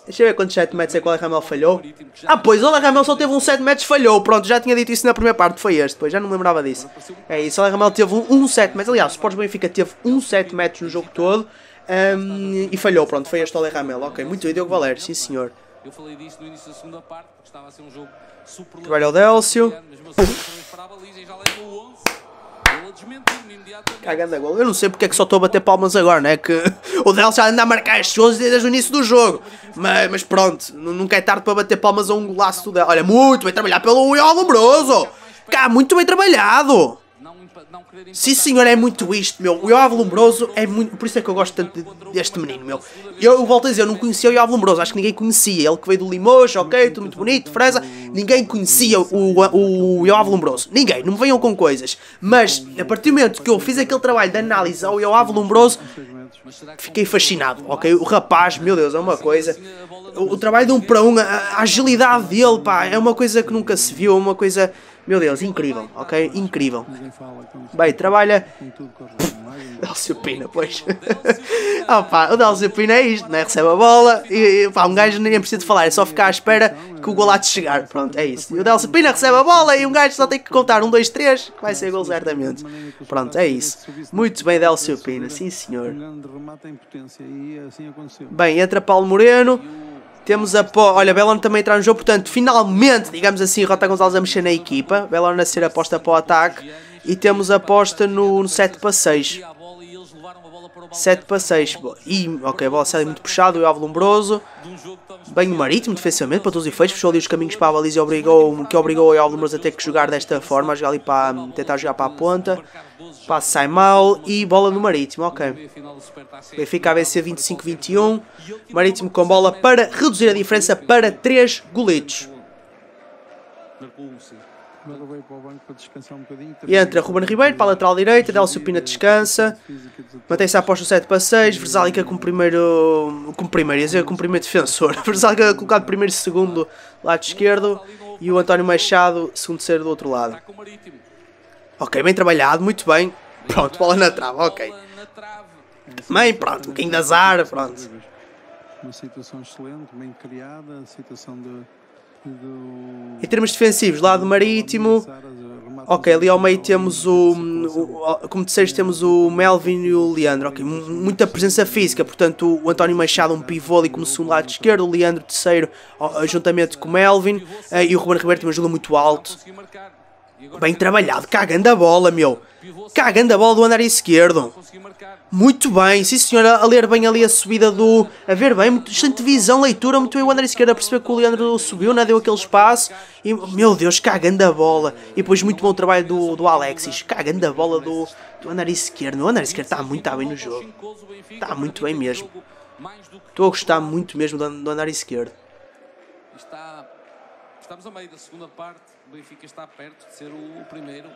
Deixa eu ver quantos 7 metros é que o Ramel falhou. Ah, pois, o Ramel só teve um 7 metros falhou. Pronto, já tinha dito isso na primeira parte, foi este, pois, já não me lembrava disso. É isso, o Ramel teve um, 7 metros. Aliás, o Sports Benfica teve um 7 metros no jogo todo. Um, e falhou, pronto, foi este Ole Ramel. Ok, muito bem, Diogo Valério, sim senhor. Eu falei disso no início da segunda parte, porque estava a ser um jogo super. Trabalho ao Délcio. Puf. Cagando gol. Eu não sei porque é que só estou a bater palmas agora, né? Que o Delcio já anda a marcar as coisas desde o início do jogo. Mas, mas pronto, nunca é tarde para bater palmas a um golaço do Delcio. Olha, muito bem trabalhado pelo Iol Cá, muito bem trabalhado. Sim senhor, é muito isto, meu. O Joab Lumbroso é muito. Por isso é que eu gosto tanto deste menino, meu. Eu volto a dizer, eu não conhecia o Joab Lumbroso, acho que ninguém conhecia. Ele que veio do Limoges, ok, tudo muito bonito, Fresa. Ninguém conhecia o, o Lumbroso. Ninguém, não me venham com coisas. Mas, a partir do momento que eu fiz aquele trabalho de análise ao Joab Lumbroso, fiquei fascinado, ok? O rapaz, meu Deus, é uma coisa. O, o trabalho de um para um, a, a agilidade dele, pá, é uma coisa que nunca se viu, é uma coisa. Meu Deus, incrível, ok? Incrível. Então, bem, trabalha. Delcio Pina, pois. Opa, o Delcio Pina é isto, né? Recebe a bola e pá, um gajo nem precisa de falar, é só ficar à é espera é que o gol chegar. Pronto, é, é isso. E o Delcio Pina recebe a bola e um gajo só tem que contar um, dois, três, que vai ser gol certamente. Pronto, é isso. Muito bem, Delcio Pina, sim senhor. Assim bem, entra Paulo Moreno. Temos a pó. Olha, Bellon também entrar no jogo, portanto, finalmente, digamos assim, Rota Gonzalez a mexer na equipa. Bellon a ser aposta para o ataque. E temos aposta no, no 7 para 6. 7 para 6. E, ok, a bola sai muito puxada, o alvo bem marítimo, defensivamente, para todos os efeitos. Fechou ali os caminhos para a baliza e obrigou, que obrigou o alvo lumbroso a ter que jogar desta forma, a jogar ali para tentar jogar para a ponta. Passo sai mal e bola no Marítimo, ok. Benfica a vencer 25-21. Marítimo com bola para reduzir a diferença para 3 goletos. E entra Ruben Ribeiro para a lateral direita, Delcio Pina descansa, mantém-se a aposta 7 para 6, Versálica como primeiro, como primeiro, ia dizer, como primeiro defensor, Versálica colocado primeiro e segundo lado esquerdo e o António Machado segundo ser do outro lado. Ok, bem trabalhado, muito bem. Pronto, bola na trave, ok. Também, pronto, um bocadinho de azar, pronto. Uma situação excelente, bem criada, situação do... Em termos defensivos, lado marítimo... Ok, ali ao meio temos o, o como terceiros temos o Melvin e o Leandro, ok, muita presença física, portanto o António Machado um pivô ali como segundo lado esquerdo, o Leandro terceiro juntamente com o Melvin eh, e o Ruben Roberto uma ajuda muito alto, Bem trabalhado, cagando a bola, meu. Cagando a bola do andar esquerdo. Muito bem, sim senhora, a ler bem ali a subida do... A ver bem, muito, excelente visão, leitura, muito bem o andar esquerdo, a perceber que o Leandro subiu, né, deu aquele espaço. E, meu Deus, cagando a bola. E depois muito bom trabalho do, do Alexis, cagando a bola do, do andar esquerdo. O andar esquerdo está muito tá bem no jogo. Está muito bem mesmo. Estou a gostar muito mesmo do, do andar esquerdo. estamos a meio da segunda parte o Benfica está perto de ser o primeiro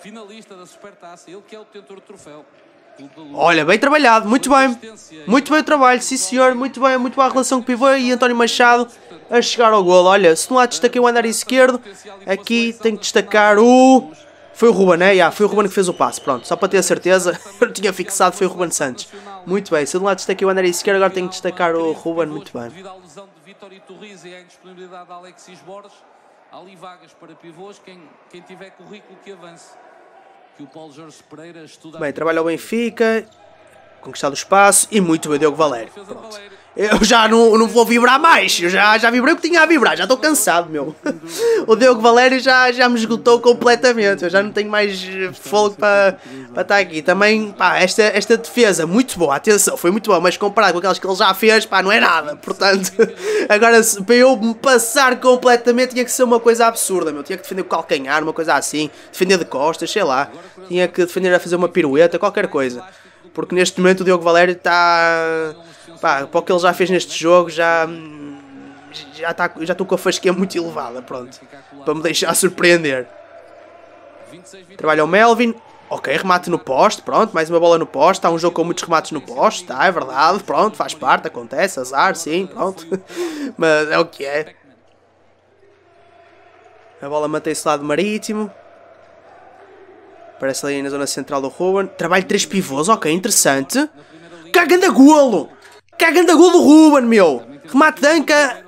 finalista da Supertaça, ele que é o detentor do troféu. Olha, bem trabalhado, muito bem, muito bem o trabalho, sim senhor, muito bem, muito boa a relação com o pivô e António Machado a chegar ao golo. Olha, se não há destaquei o andar esquerdo, aqui tem que destacar o... Foi o Ruben, é? Yeah, foi o Ruben que fez o passe, pronto, só para ter a certeza, eu tinha fixado, foi o Ruben Santos. Muito bem, se de um lado destaquei o andar esquerdo, agora tenho que destacar o Ruben, muito bem. Há ali vagas para pivôs, quem, quem tiver currículo que avance. Que o Paulo Jorge Pereira estuda... Bem, trabalha o Benfica, conquistado o espaço e muito bem Diogo Valério. Pronto eu já não, não vou vibrar mais. Eu já, já vibrei o que tinha a vibrar, já estou cansado, meu. O Diogo Valério já, já me esgotou completamente. Eu já não tenho mais fogo para estar aqui. Também, pá, esta, esta defesa, muito boa, atenção, foi muito boa, mas comparado com aquelas que ele já fez, pá, não é nada. Portanto, agora para eu me passar completamente tinha que ser uma coisa absurda, meu. Tinha que defender o calcanhar, uma coisa assim, defender de costas, sei lá. Tinha que defender a fazer uma pirueta, qualquer coisa. Porque neste momento o Diogo Valério está pá, para o que ele já fez neste jogo, já já tá, já estou com a fasquia muito elevada, pronto, para me deixar surpreender. Trabalha o Melvin, ok, remate no poste, pronto, mais uma bola no poste, está um jogo com muitos remates no poste, tá, é verdade, pronto, faz parte, acontece, azar, sim, pronto, mas é o que é. A bola mantém-se lado marítimo. Parece ali na zona central do Rowan. Trabalho três pivôs, ok, interessante. Cagando a golo! Cagando a do Ruben, meu. Remate danca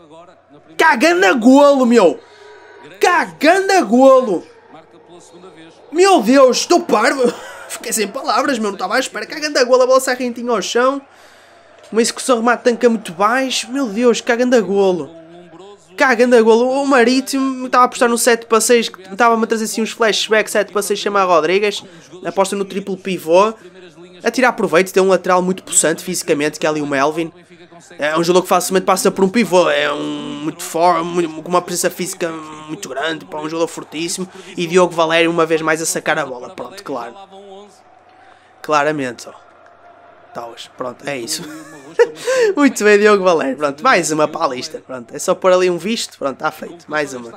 Cagando a golo, meu. Cagando a golo. Meu Deus, estou parvo. Fiquei sem palavras, meu. Não estava à espera. Cagando a golo, a bola sai rentinho ao chão. Uma execução remate danca muito baixo. Meu Deus, cagando a golo. Cagando a golo. O Marítimo estava a apostar no 7 para 6. Estava-me a trazer assim uns flashbacks 7 para 6 chamar Rodrigues. Aposta no triplo pivô a tirar proveito, tem um lateral muito possante fisicamente, que é ali o Melvin. É um jogador que facilmente passa por um pivô, é um muito forte, com uma presença física muito grande, para um jogador fortíssimo. E Diogo Valério uma vez mais a sacar a bola, pronto, claro. Claramente, ó. Taos, pronto, é isso. muito bem, Diogo Valério, pronto, mais uma para a lista, pronto. É só pôr ali um visto, pronto, está feito, mais uma.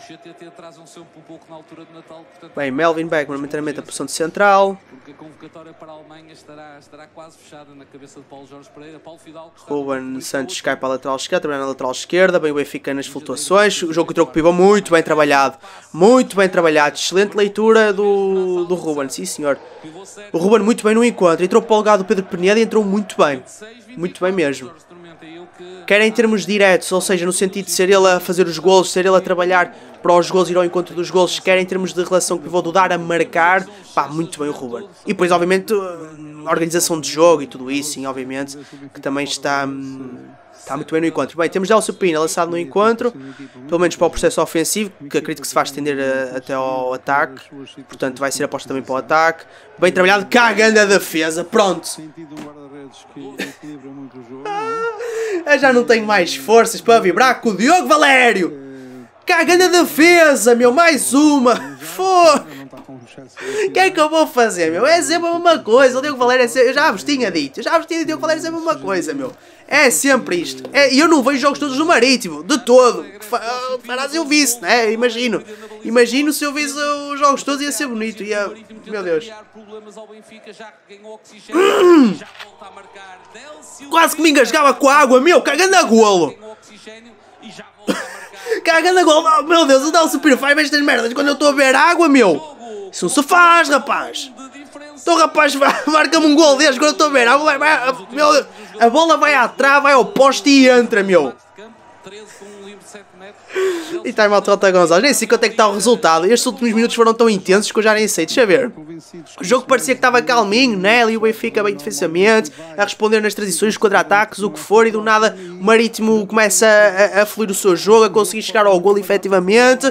CTT traz um sempre um pouco na altura de Natal. Portanto, Bem, Melvin Beckman momentaneamente a posição de central. Porque a convocatória para a Alemanha estará, estará quase fechada na cabeça de Paulo Jorge Pereira. Paulo Fidalgo Ruben Santos cai para a lateral esquerda, também na lateral esquerda. Bem, o Benfica nas flutuações. O jogo contra o pivô muito bem trabalhado. Muito bem trabalhado. Excelente leitura do, do Ruben, sim senhor. O Ruben muito bem no encontro. Entrou para o lugar do Pedro Peneda e entrou muito bem. Muito bem mesmo quer em termos diretos, ou seja, no sentido de ser ele a fazer os gols, ser ele a trabalhar para os gols, ir ao encontro dos gols, quer em termos de relação que vou dar a marcar, pá, muito bem o Ruben. E depois, obviamente, a hum, organização de jogo e tudo isso, sim, obviamente, que também está, hum, está muito bem no encontro. Bem, temos Delcio Pina lançado no encontro, pelo menos para o processo ofensivo, que acredito que se vai estender a, eh, até ao ataque, portanto vai ser aposta também para o ataque. Bem trabalhado, cagando a defesa, pronto redes que muito o jogo. É? Eu já não tenho mais forças para vibrar com o Diogo Valério! Cagando a defesa, meu, mais uma. Fogo. O que é que eu vou fazer, meu? É sempre a mesma coisa. O Diego Valério é sempre... Eu já vos tinha dito. Eu já vos tinha dito. O Diego Valério é sempre a mesma coisa, meu. É sempre isto. É, e é... eu não vejo jogos todos do Marítimo. De todo. Ah, farás eu visse, né? Imagino. Imagino se eu visse os jogos todos ia ser bonito. Ia... Meu Deus. Hum! Quase que me engasgava com a água, meu. Cagando a golo. Cagando igual. Meu Deus, o Dalso faz estas merdas quando eu estou a beber água, meu. Isso não se faz, rapaz. Então, rapaz, marca-me um gol desde quando eu estou a beber água. meu, a bola vai à trave, vai ao poste e entra, meu. 13 com um 7 e time out Rota Gonzalez. Nem sei quanto é que está o resultado. Estes últimos minutos foram tão intensos que eu já nem sei. Deixa ver. O jogo parecia que estava calminho, né? Ali o Benfica bem defensivamente, a responder nas transições, contra-ataques, o que for, e do nada o Marítimo começa a, a, fluir o seu jogo, a conseguir chegar ao gol efetivamente.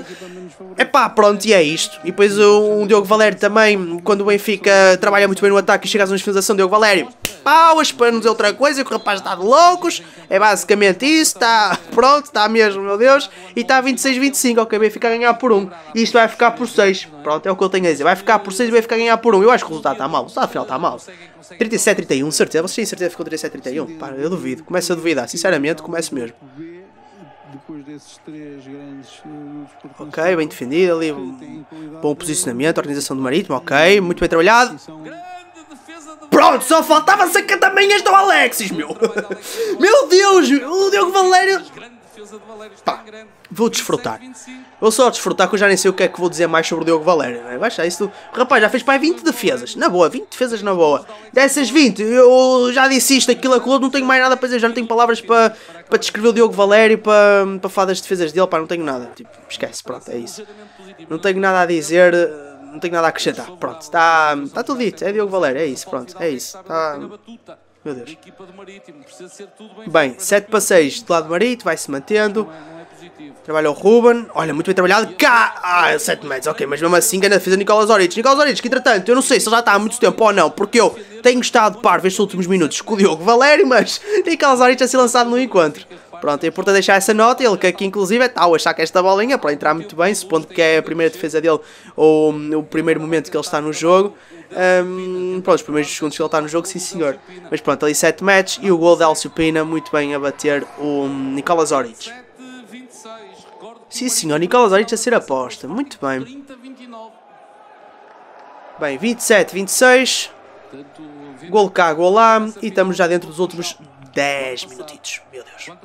pá pronto, e é isto. E depois o, o Diogo Valério também, quando o Benfica trabalha muito bem no ataque e chega a uma de finalização, Diogo Valério, pau para nos outra coisa, que o rapaz está de loucos. É basicamente isso, está pronto, está mesmo, meu Deus e está a 25. Ok, Benfica a ganhar por 1. Um. E isto vai ficar por 6. Pronto, é o que eu tenho a dizer. Vai ficar por 6 e Benfica a ganhar por 1. Um. Eu acho que o resultado está mal. O resultado final está mal. 37, 31, certeza. Vocês têm certeza que ficou 37, 31? Para, eu duvido. Começo a duvidar. Sinceramente, começo mesmo. Eh, ok, bem defendido ali. Bom posicionamento, organização do marítimo. Ok, muito bem trabalhado. Pronto, só faltava sacar também este ao Alexis, meu. Meu Deus, o Diogo Valério Pá, vou desfrutar. Vou só desfrutar que eu já nem sei o que é que vou dizer mais sobre o Diogo Valério, não é? Baixa isso. O rapaz já fez para 20 defesas, na boa, 20 defesas na boa. Dessas 20, eu já disse isto, aquilo, aquilo, não tenho mais nada para dizer, já não tenho palavras para, para descrever o Diogo Valério, para, para falar das defesas dele, pá, não tenho nada. Tipo, esquece, pronto, é isso. Não tenho nada a dizer não tenho nada a acrescentar. Pronto, está está tudo dito. É Diogo Valério, é isso, pronto, é isso. Meu Deus. Bem, 7 para 6 do lado do Marítimo, é vai se mantendo. É, é Trabalha o Ruben. Olha, muito bem trabalhado. Cá! Ah, 7 metros, ok. Mas mesmo assim, ganha a defesa de Nicolas Zoric. Nicolas Zoric, que entretanto, eu não sei se ele já está há muito tempo ou não, porque eu tenho estado par estes últimos minutos com o Diogo Valério, mas Nicolas Oritz a ser lançado no encontro. Pronto, é importante deixar essa nota, ele que aqui inclusive está a achar que esta bolinha para entrar muito bem, supondo que é a primeira defesa dele ou hum, o primeiro momento que ele está no jogo. Um, pronto, os primeiros segundos que ele está no jogo, sim senhor. Mas pronto, ali 7 matches e o gol de Alcio Pina muito bem a bater o Nicolás Zoric. Sim senhor, Nicolás Zoric a ser aposta, muito bem. Bem, 27, 26. Gol cá, gol lá. E estamos já dentro dos últimos 10 minutitos. Meu Deus.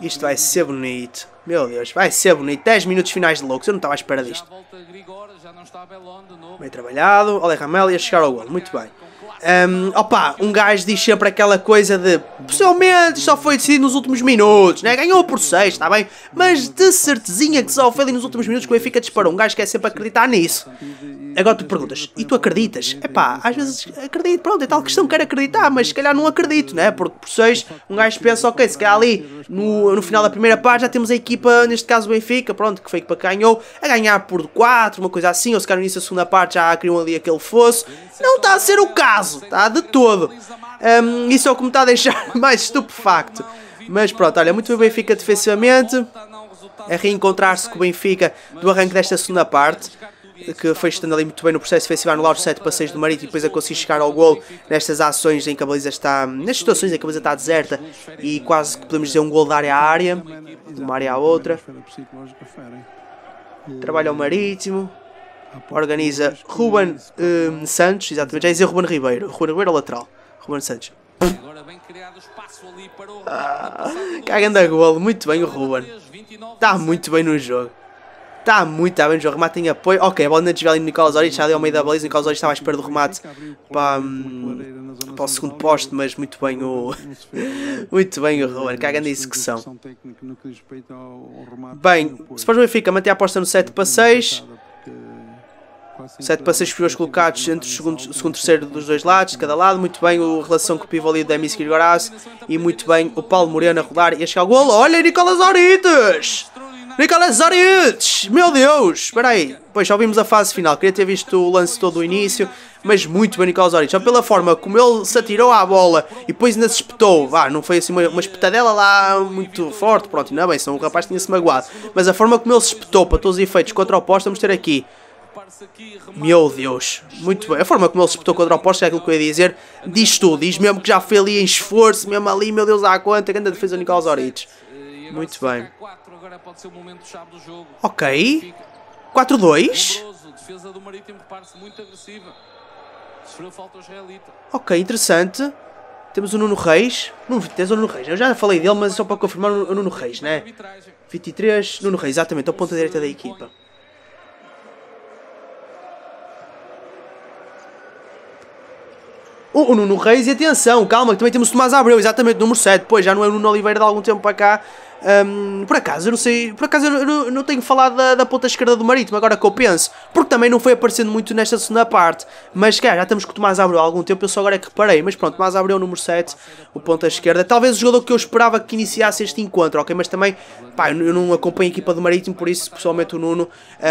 Isto vai ser bonito. Meu Deus, vai ser bonito. 10 minutos finais de loucos. Eu não estava à espera disto. Bem trabalhado. Olha Ramel ia chegar ao gol. Muito bem. Um, opa, um gajo diz sempre aquela coisa de pessoalmente só foi decidido nos últimos minutos, né? ganhou por 6, está bem? Mas de certezinha que só foi ali nos últimos minutos que o Benfica disparou. Um gajo quer é sempre acreditar nisso. Agora tu perguntas, e tu acreditas? É pá, às vezes acredito, pronto, é tal questão, quero acreditar, mas se calhar calhar não acredito, né? Porque por 6 um gajo pensa, ok, se calhar ali no, no final da primeira parte já temos a equipa, neste caso o Benfica, pronto, que foi que ganhou, a ganhar por 4, uma coisa assim, ou se calhar no início da segunda parte já criam ali aquele fosso. Não está a ser o caso, está de todo. Um, isso é o que me está a deixar mais estupefacto. Mas pronto, olha, muito bem o Benfica defensivamente, a é reencontrar-se com o Benfica do arranque desta segunda parte que foi estando ali muito bem no processo defensivo, anular os 7 passeios do Marítimo e depois a conseguir chegar ao gol nestas ações em que a baliza está, nestas situações em que a baliza está deserta e quase que podemos dizer um gol da área à área, de uma área à outra. Trabalha o Marítimo, organiza Ruben um, Santos, exatamente, já dizer Ruben Ribeiro, Ruben Ribeiro é lateral, Ruben Santos. o. Ah, cagando a golo, muito bem o Ruben. Está muito bem no jogo. Está muito à tá bem o remate em apoio. Ok, a bola na desvia de no Nicolas ali ao meio da baliza, Nicolas Orich está mais perto do remate para, hum, para o segundo poste, mas muito bem o muito bem o Ruan, que a grande execução. Bem, se o Benfica mantém a aposta no 7 para 6. 7 para 6 figuras colocados entre o segundo, o segundo e terceiro dos dois lados, de cada lado. Muito bem a relação com o pivô ali da Miss Gorás. E muito bem o Paulo Moreno a rodar e a chegar ao golo. Olha, Nicolas Orites! Nicolas Zoric! Meu Deus! Espera aí. Pois, já ouvimos a fase final. Queria ter visto o lance todo o início, mas muito bem Nicolas Zoric. Só pela forma como ele se atirou à bola e depois ainda se espetou. Vá, não foi assim uma, uma espetadela lá muito forte. Pronto, ainda é bem, senão o rapaz tinha-se magoado. Mas a forma como ele se espetou para todos os efeitos contra o posto, vamos ter aqui. Meu Deus, muito bem. A forma como ele se espetou contra o posto é aquilo que eu ia dizer. Diz tudo, diz mesmo que já foi ali em esforço, mesmo ali, meu Deus, quanto. A Grande defesa do Nicolas Zoric. Muito bem agora pode ser o momento chave do jogo. Ok. 4-2. Defesa do Marítimo, repare muito agressiva. Sofreu falta israelita. Ok, interessante. Temos o Nuno Reis. Nuno 23 ou Nuno Reis? Eu já falei dele, mas só para confirmar o Nuno Reis, né? 23, Nuno Reis, exatamente, ao ponto da direita é da equipa. O, o Nuno Reis, e atenção, calma, que também temos o Tomás Abreu, exatamente, número 7. Pois, já não é o Nuno Oliveira de algum tempo para cá, um, por acaso, eu não sei. Por acaso, eu não, não tenho falado da, da, ponta esquerda do Marítimo, agora que eu penso. Porque também não foi aparecendo muito nesta segunda parte. Mas, cara, já estamos com o Tomás Abreu há algum tempo. Eu só agora é que reparei. Mas pronto, Tomás Abreu, número 7, o ponta esquerda. Talvez o jogador que eu esperava que iniciasse este encontro, ok? Mas também, pá, eu não acompanho a equipa do Marítimo. Por isso, pessoalmente, o Nuno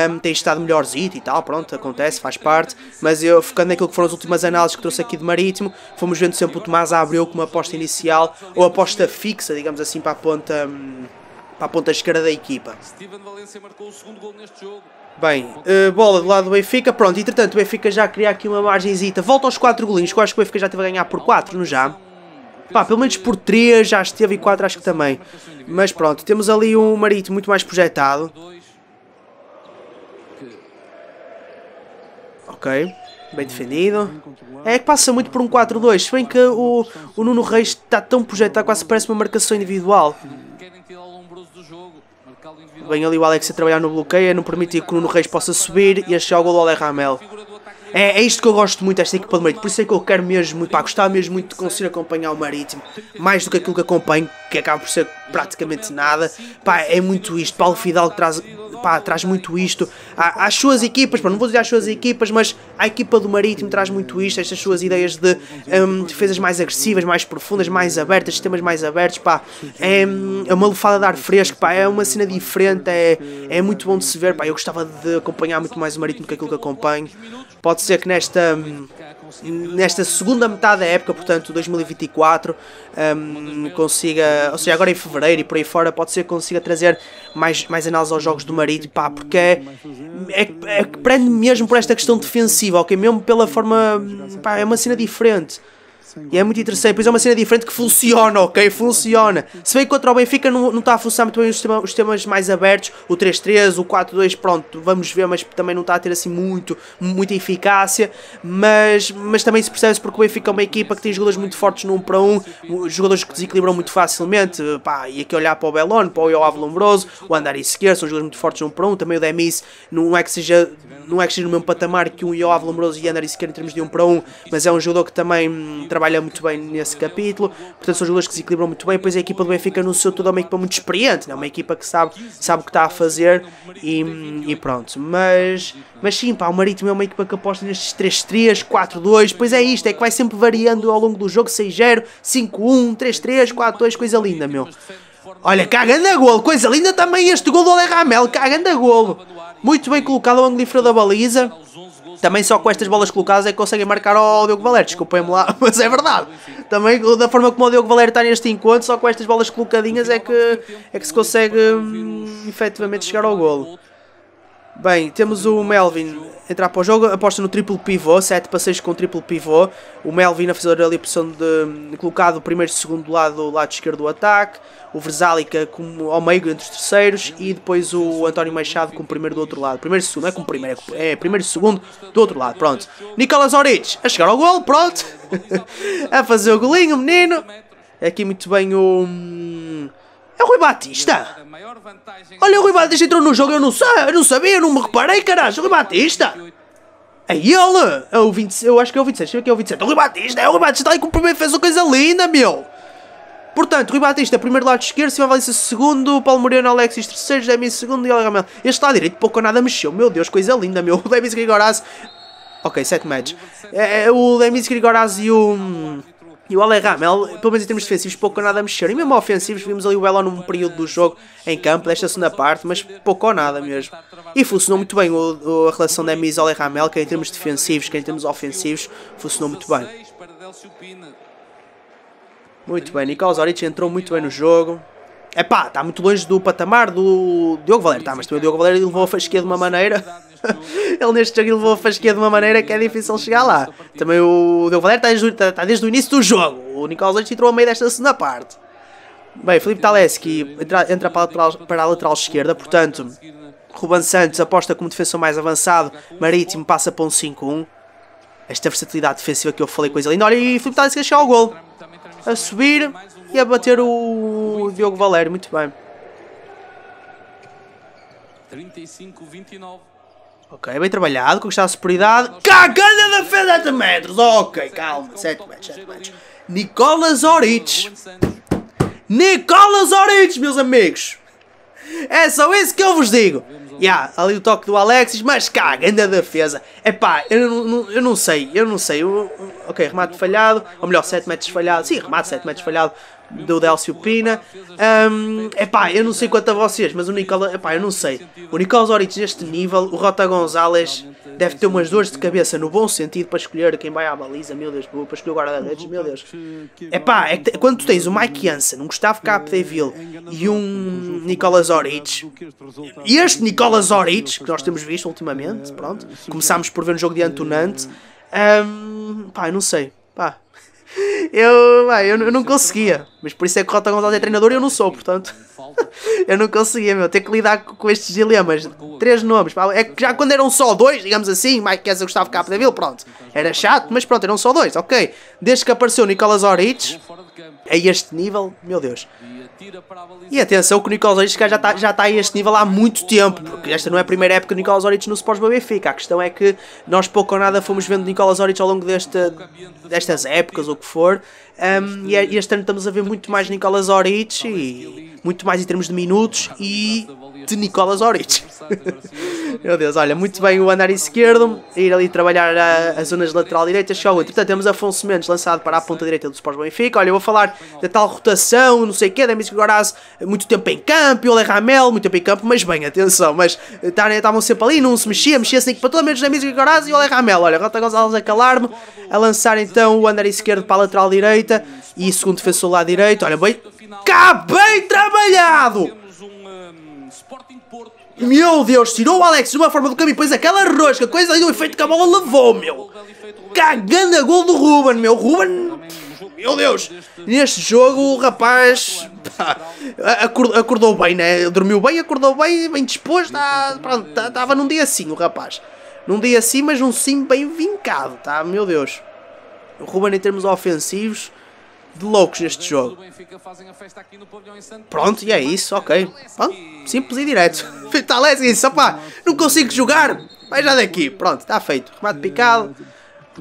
um, tem estado melhorzito e tal. Pronto, acontece, faz parte. Mas eu, focando naquilo que foram as últimas análises que trouxe aqui de Marítimo, fomos vendo sempre o Tomás Abreu como aposta inicial ou aposta fixa, digamos assim, para a ponta. Um, para a ponta esquerda da equipa. Steven Valencia marcou o segundo gol neste jogo. Bem, eh, bola do lado do Benfica, pronto, entretanto o Benfica já cria aqui uma margenzita, volta aos 4 golinhos, que eu acho que o Benfica já teve a ganhar por 4, não já? Pá, pelo menos por 3 já esteve e 4 acho que também. Mas pronto, temos ali um Marítimo muito mais projetado. Ok, bem defendido. É que passa muito por um 4-2, se bem que o, o Nuno Reis está tão projetado, quase parece uma marcação individual. Vem ali o Alex a trabalhar no bloqueio, não permitir que o Nuno Reis possa subir e a chegar o golo ao Ramel. É, é isto que eu gosto muito desta equipa do Marítimo. Por isso é que eu quero mesmo muito, pá, gostar mesmo muito de conseguir acompanhar o Marítimo. Mais do que aquilo que acompanho, que acaba por ser praticamente nada. Pá, é muito isto. Paulo Fidalgo traz, pá, traz muito isto. As às suas equipas, pá, não vou dizer às suas equipas, mas a equipa do Marítimo traz muito isto. Estas suas ideias de um, defesas mais agressivas, mais profundas, mais abertas, sistemas mais abertos, pá. É, é uma lufada de ar fresco, pá. É uma cena diferente, é, é muito bom de se ver, pá. Eu gostava de acompanhar muito mais o Marítimo que aquilo que acompanho. Pode ser que nesta, nesta segunda metade da época, portanto 2024, um, consiga, ou seja, agora em fevereiro e por aí fora, pode ser que consiga trazer mais, mais análise aos jogos do marido, pá, porque é, é, é prende mesmo por esta questão defensiva, ok? Mesmo pela forma, pá, é uma cena diferente. E é muito interessante, pois é uma cena diferente que funciona, ok? Funciona. Se bem que contra o Benfica não, não está a funcionar muito bem os, os temas mais abertos, o 3-3, o 4-2, pronto, vamos ver, mas também não está a ter assim muito, muita eficácia. Mas, mas também se percebe-se porque o Benfica é uma equipa que tem jogadores muito fortes no 1 para 1, jogadores que desequilibram muito facilmente. Pá, e aqui olhar para o Belone, para o Joao Lombroso, o Andar Esquerdo, são jogadores muito fortes no 1 para 1. Também o Demis não é que seja, não é que seja no mesmo patamar que um Joao Lombroso e Andar Esquerdo em termos de 1 para 1, mas é um jogador que também hum, trabalha trabalha muito bem nesse capítulo, portanto são jogadores que se equilibram muito bem, pois a equipa do Benfica no seu todo é uma equipa muito experiente, né? uma equipa que sabe, sabe o que está a fazer e, e pronto, mas, mas sim, pá, o Marítimo é uma equipa que aposta nestes 3-3, 4-2, pois é isto, é que vai sempre variando ao longo do jogo, 6-0, 5-1, 3-3, 4-2, coisa linda, meu. Olha, cagando a golo, coisa linda também este golo do Alejandro, Ramel, cagando a golo. Muito bem colocado ao ângulo da baliza. Também só com estas bolas colocadas é que conseguem marcar ao Diogo Valério, desculpem-me lá, mas é verdade. Também da forma como o Diogo Valério está neste encontro, só com estas bolas colocadinhas é que, é que se consegue hum, efetivamente chegar ao golo. Bem, temos o Melvin entrar para o jogo, aposta no triplo pivô, 7 para 6 com triplo pivô. O Melvin a fazer ali a posição de colocado o primeiro e segundo lado, do lado esquerdo do ataque. O Versálica como ao meio entre os terceiros e depois o António Machado com o primeiro do outro lado. Primeiro e segundo, é como é primeiro, é primeiro e segundo do outro lado, pronto. Nicolas Oric a chegar ao gol, pronto. a fazer o golinho, menino. Aqui muito bem o hum, é o Rui Batista? Olha, o Rui Batista entrou no jogo, eu não sei, eu não sabia, eu não me reparei, caralho, o Rui Batista! É ele! É o 20, eu acho que é o 26, deixa eu ver que é o 27. O Rui Batista, é o Rui Batista, aí com o primeiro fez uma coisa linda, meu! Portanto, Rui Batista, primeiro lado esquerdo, Silva Valência segundo, Paulo Moreno, Alexis terceiro, Demi, segundo e Olga Melo. Este lado direito pouco ou nada mexeu, meu Deus, coisa linda, meu. O Demis Grigoraz... Ok, 7 matches. É, é, o Demis Grigoraz e o... Hum, e o Ale Ramel, pelo menos em termos defensivos, pouco ou nada mexeu. E mesmo ofensivos, vimos ali o Elon num período do jogo em campo, desta segunda parte, mas pouco ou nada mesmo. E funcionou muito bem o, o, a relação da Emis Ale Ramel, que em termos defensivos, que em termos ofensivos, funcionou muito bem. Muito bem, Nicolau Zoric entrou muito bem no jogo. É pá, está muito longe do patamar do Diogo Valério, tá, mas também o Diogo Valério levou a fasquia de uma maneira ele neste jogo levou a fasquia de uma maneira que é difícil chegar lá. Também o Del Valer está desde, está tá desde o início do jogo. O Nicolas Leite entrou a meio desta segunda parte. Bem, Felipe Taleski entra, entra para, a lateral, para a lateral esquerda, portanto, Ruban Santos aposta como defensor mais avançado, Marítimo passa para um 5-1. Esta versatilidade defensiva que eu falei, coisa linda. Olha, e Felipe Taleski a chegar ao gol. A subir e a bater o Diogo Valério, muito bem. 35-29. Ok, é bem trabalhado, conquistar a superioridade. Cagada defesa 7 metros! Ok, calma, 7 metros, 7 metros. Nicolas Orich. Nicolas Orich, meus amigos! É só isso que eu vos digo. Yeah, ali o toque do Alexis, mas cá, grande defesa. Epá, eu eu não sei, eu não sei. Eu, ok, remate falhado, ou melhor, 7 metros falhado. Sim, remate 7 metros falhado do Delcio Pina. Um, epá, eu não sei quanto a vocês, mas o Nicola, epá, eu não sei. O Nicolas Zoric neste nível, o Rota Gonzalez deve ter umas dores de cabeça no bom sentido para escolher quem vai à baliza, meu Deus, para escolher o guarda-redes, meu Deus. Epá, é que quando tu tens o Mike Jansen, um Gustavo Capdeville e um Nicolas Zoric, e este Nicolas Zoric, que nós temos visto ultimamente, pronto, começámos por ver no jogo de Antonante, um, pá, eu não sei, pá, eu, ah, eu, eu, não conseguia. Mas por isso é que o Rota Gonzalez é treinador e eu não sou, portanto. eu não conseguia, meu. Ter que lidar com estes dilemas. Três nomes. É que já quando eram só dois, digamos assim, Mike Kessa e Gustavo Capdeville, pronto. Era chato, mas pronto, eram só dois, ok. Desde que apareceu Nicolas Orich, a este nível, meu Deus. E atenção que o Nicolas Orich já está já tá a este nível há muito tempo, porque esta não é a primeira época do Nicolas Orich no Sports Benfica. A questão é que nós pouco ou nada fomos vendo Nicolas Orich ao longo desta destas épocas, ou o que for, um, é- e este ano estamos a ver muito mais Nicolas Orich e muito mais em termos de minutos e de Nicolas Orich. Meu Deus, olha, muito bem o andar esquerdo, ir ali trabalhar a, as zonas lateral direita, chegar ao outro. Portanto, temos Afonso Mendes lançado para a ponta direita do Sport Benfica. Olha, eu vou falar da tal rotação, não sei o quê, Mísica Goraz, muito tempo em campo, Le Ramel, muito tempo em campo, mas bem, atenção, mas estavam sempre ali, não se mexia, mexia-se para todo menos Mísica Goraz e Le Ramel. Olha, Rota Gonzalez a calar-me, a lançar então o andar esquerdo para a lateral direita direita e segundo defensor lá direito. Olha bem, cá bem trabalhado! Meu Deus, tirou o Alex de uma forma do caminho, pois aquela rosca, coisa ali do efeito que a bola levou, meu. Cagando a gol do Ruben, meu. Ruben, meu Deus. Neste jogo o rapaz pá, acordou, bem, né? Dormiu bem, acordou bem, bem disposto. Tá, pronto Estava tá, num dia assim o rapaz. Num dia assim, mas num sim bem vincado, tá? Meu Deus o Ruben em termos ofensivos de loucos neste jogo. Pronto, e é isso, ok. Pronto, simples e direto. Vitalés isso, não consigo jogar. Vai já daqui, pronto, está feito. Remate picado,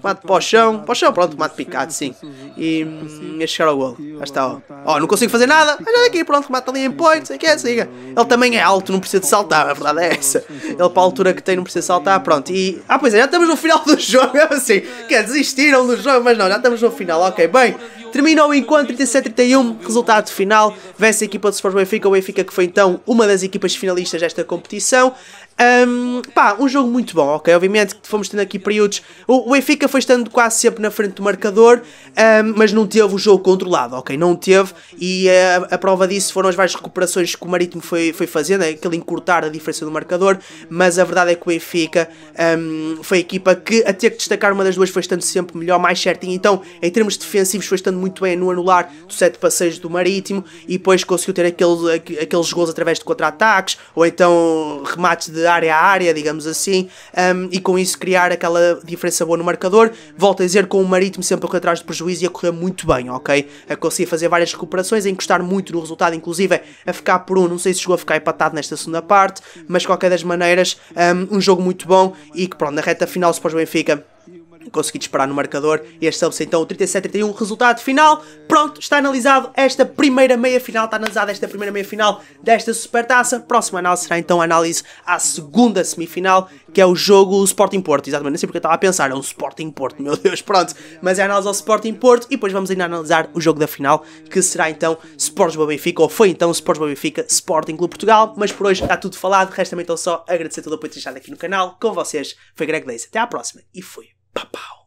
Mato Pochão. Pochão, pronto, mato Picado, sim. E hum, chegar ao golo. Lá está, ó. Tá, tá. Ó, não consigo fazer nada. Mas olha aqui, pronto, mato ali em point, sei que é, siga. Ele também é alto, não precisa de saltar, a verdade é essa. Ele, para a altura que tem, não precisa saltar, pronto. E, ah, pois é, já estamos no final do jogo, é assim. quer desistiram do jogo, mas não, já estamos no final, ok, bem. Terminou o encontro 37-31, resultado final. Vence a equipa do Sport Benfica, o Benfica que foi então uma das equipas finalistas desta competição. Um, pá, um jogo muito bom, ok? Obviamente que fomos tendo aqui períodos. O, o Benfica foi estando quase sempre na frente do marcador, um, mas não teve o jogo controlado, ok? Não teve, e a, a, prova disso foram as várias recuperações que o Marítimo foi, foi fazendo, né? aquele encurtar a diferença do marcador. Mas a verdade é que o Benfica um, foi a equipa que, a ter que destacar uma das duas, foi estando sempre melhor, mais certinho. Então, em termos defensivos, foi estando muito bem no anular do 7 para 6 do Marítimo, e depois conseguiu ter aquele, aqueles gols através de contra-ataques, ou então remates de área a área, digamos assim, um, e com isso criar aquela diferença boa no marcador. Volto a dizer, com o Marítimo sempre atrás de prejuízo e a correr muito bem, ok? A conseguir fazer várias recuperações, a encostar muito no resultado, inclusive a ficar por um. Não sei se chegou a ficar empatado nesta segunda parte, mas de qualquer das maneiras, um, um jogo muito bom e que, pronto, na reta final, se pós Benfica consegui disparar no marcador e este é então o 37-31, resultado final, pronto, está analisado esta primeira meia-final, está analisada esta primeira meia-final desta supertaça, próxima análise será então a análise à segunda semifinal, que é o jogo Sporting Porto, exatamente, não sei porque eu estava a pensar, é um Sporting Porto, meu Deus, pronto, mas é a análise ao Sporting Porto e depois vamos ainda analisar o jogo da final, que será então Sports Boa Benfica, ou foi então Sports Boa Benfica, Sporting Clube Portugal, mas por hoje está tudo falado, resta-me então só agradecer todo o apoio deixado aqui no canal, com vocês foi Greg Leis, até à próxima e fui. Pow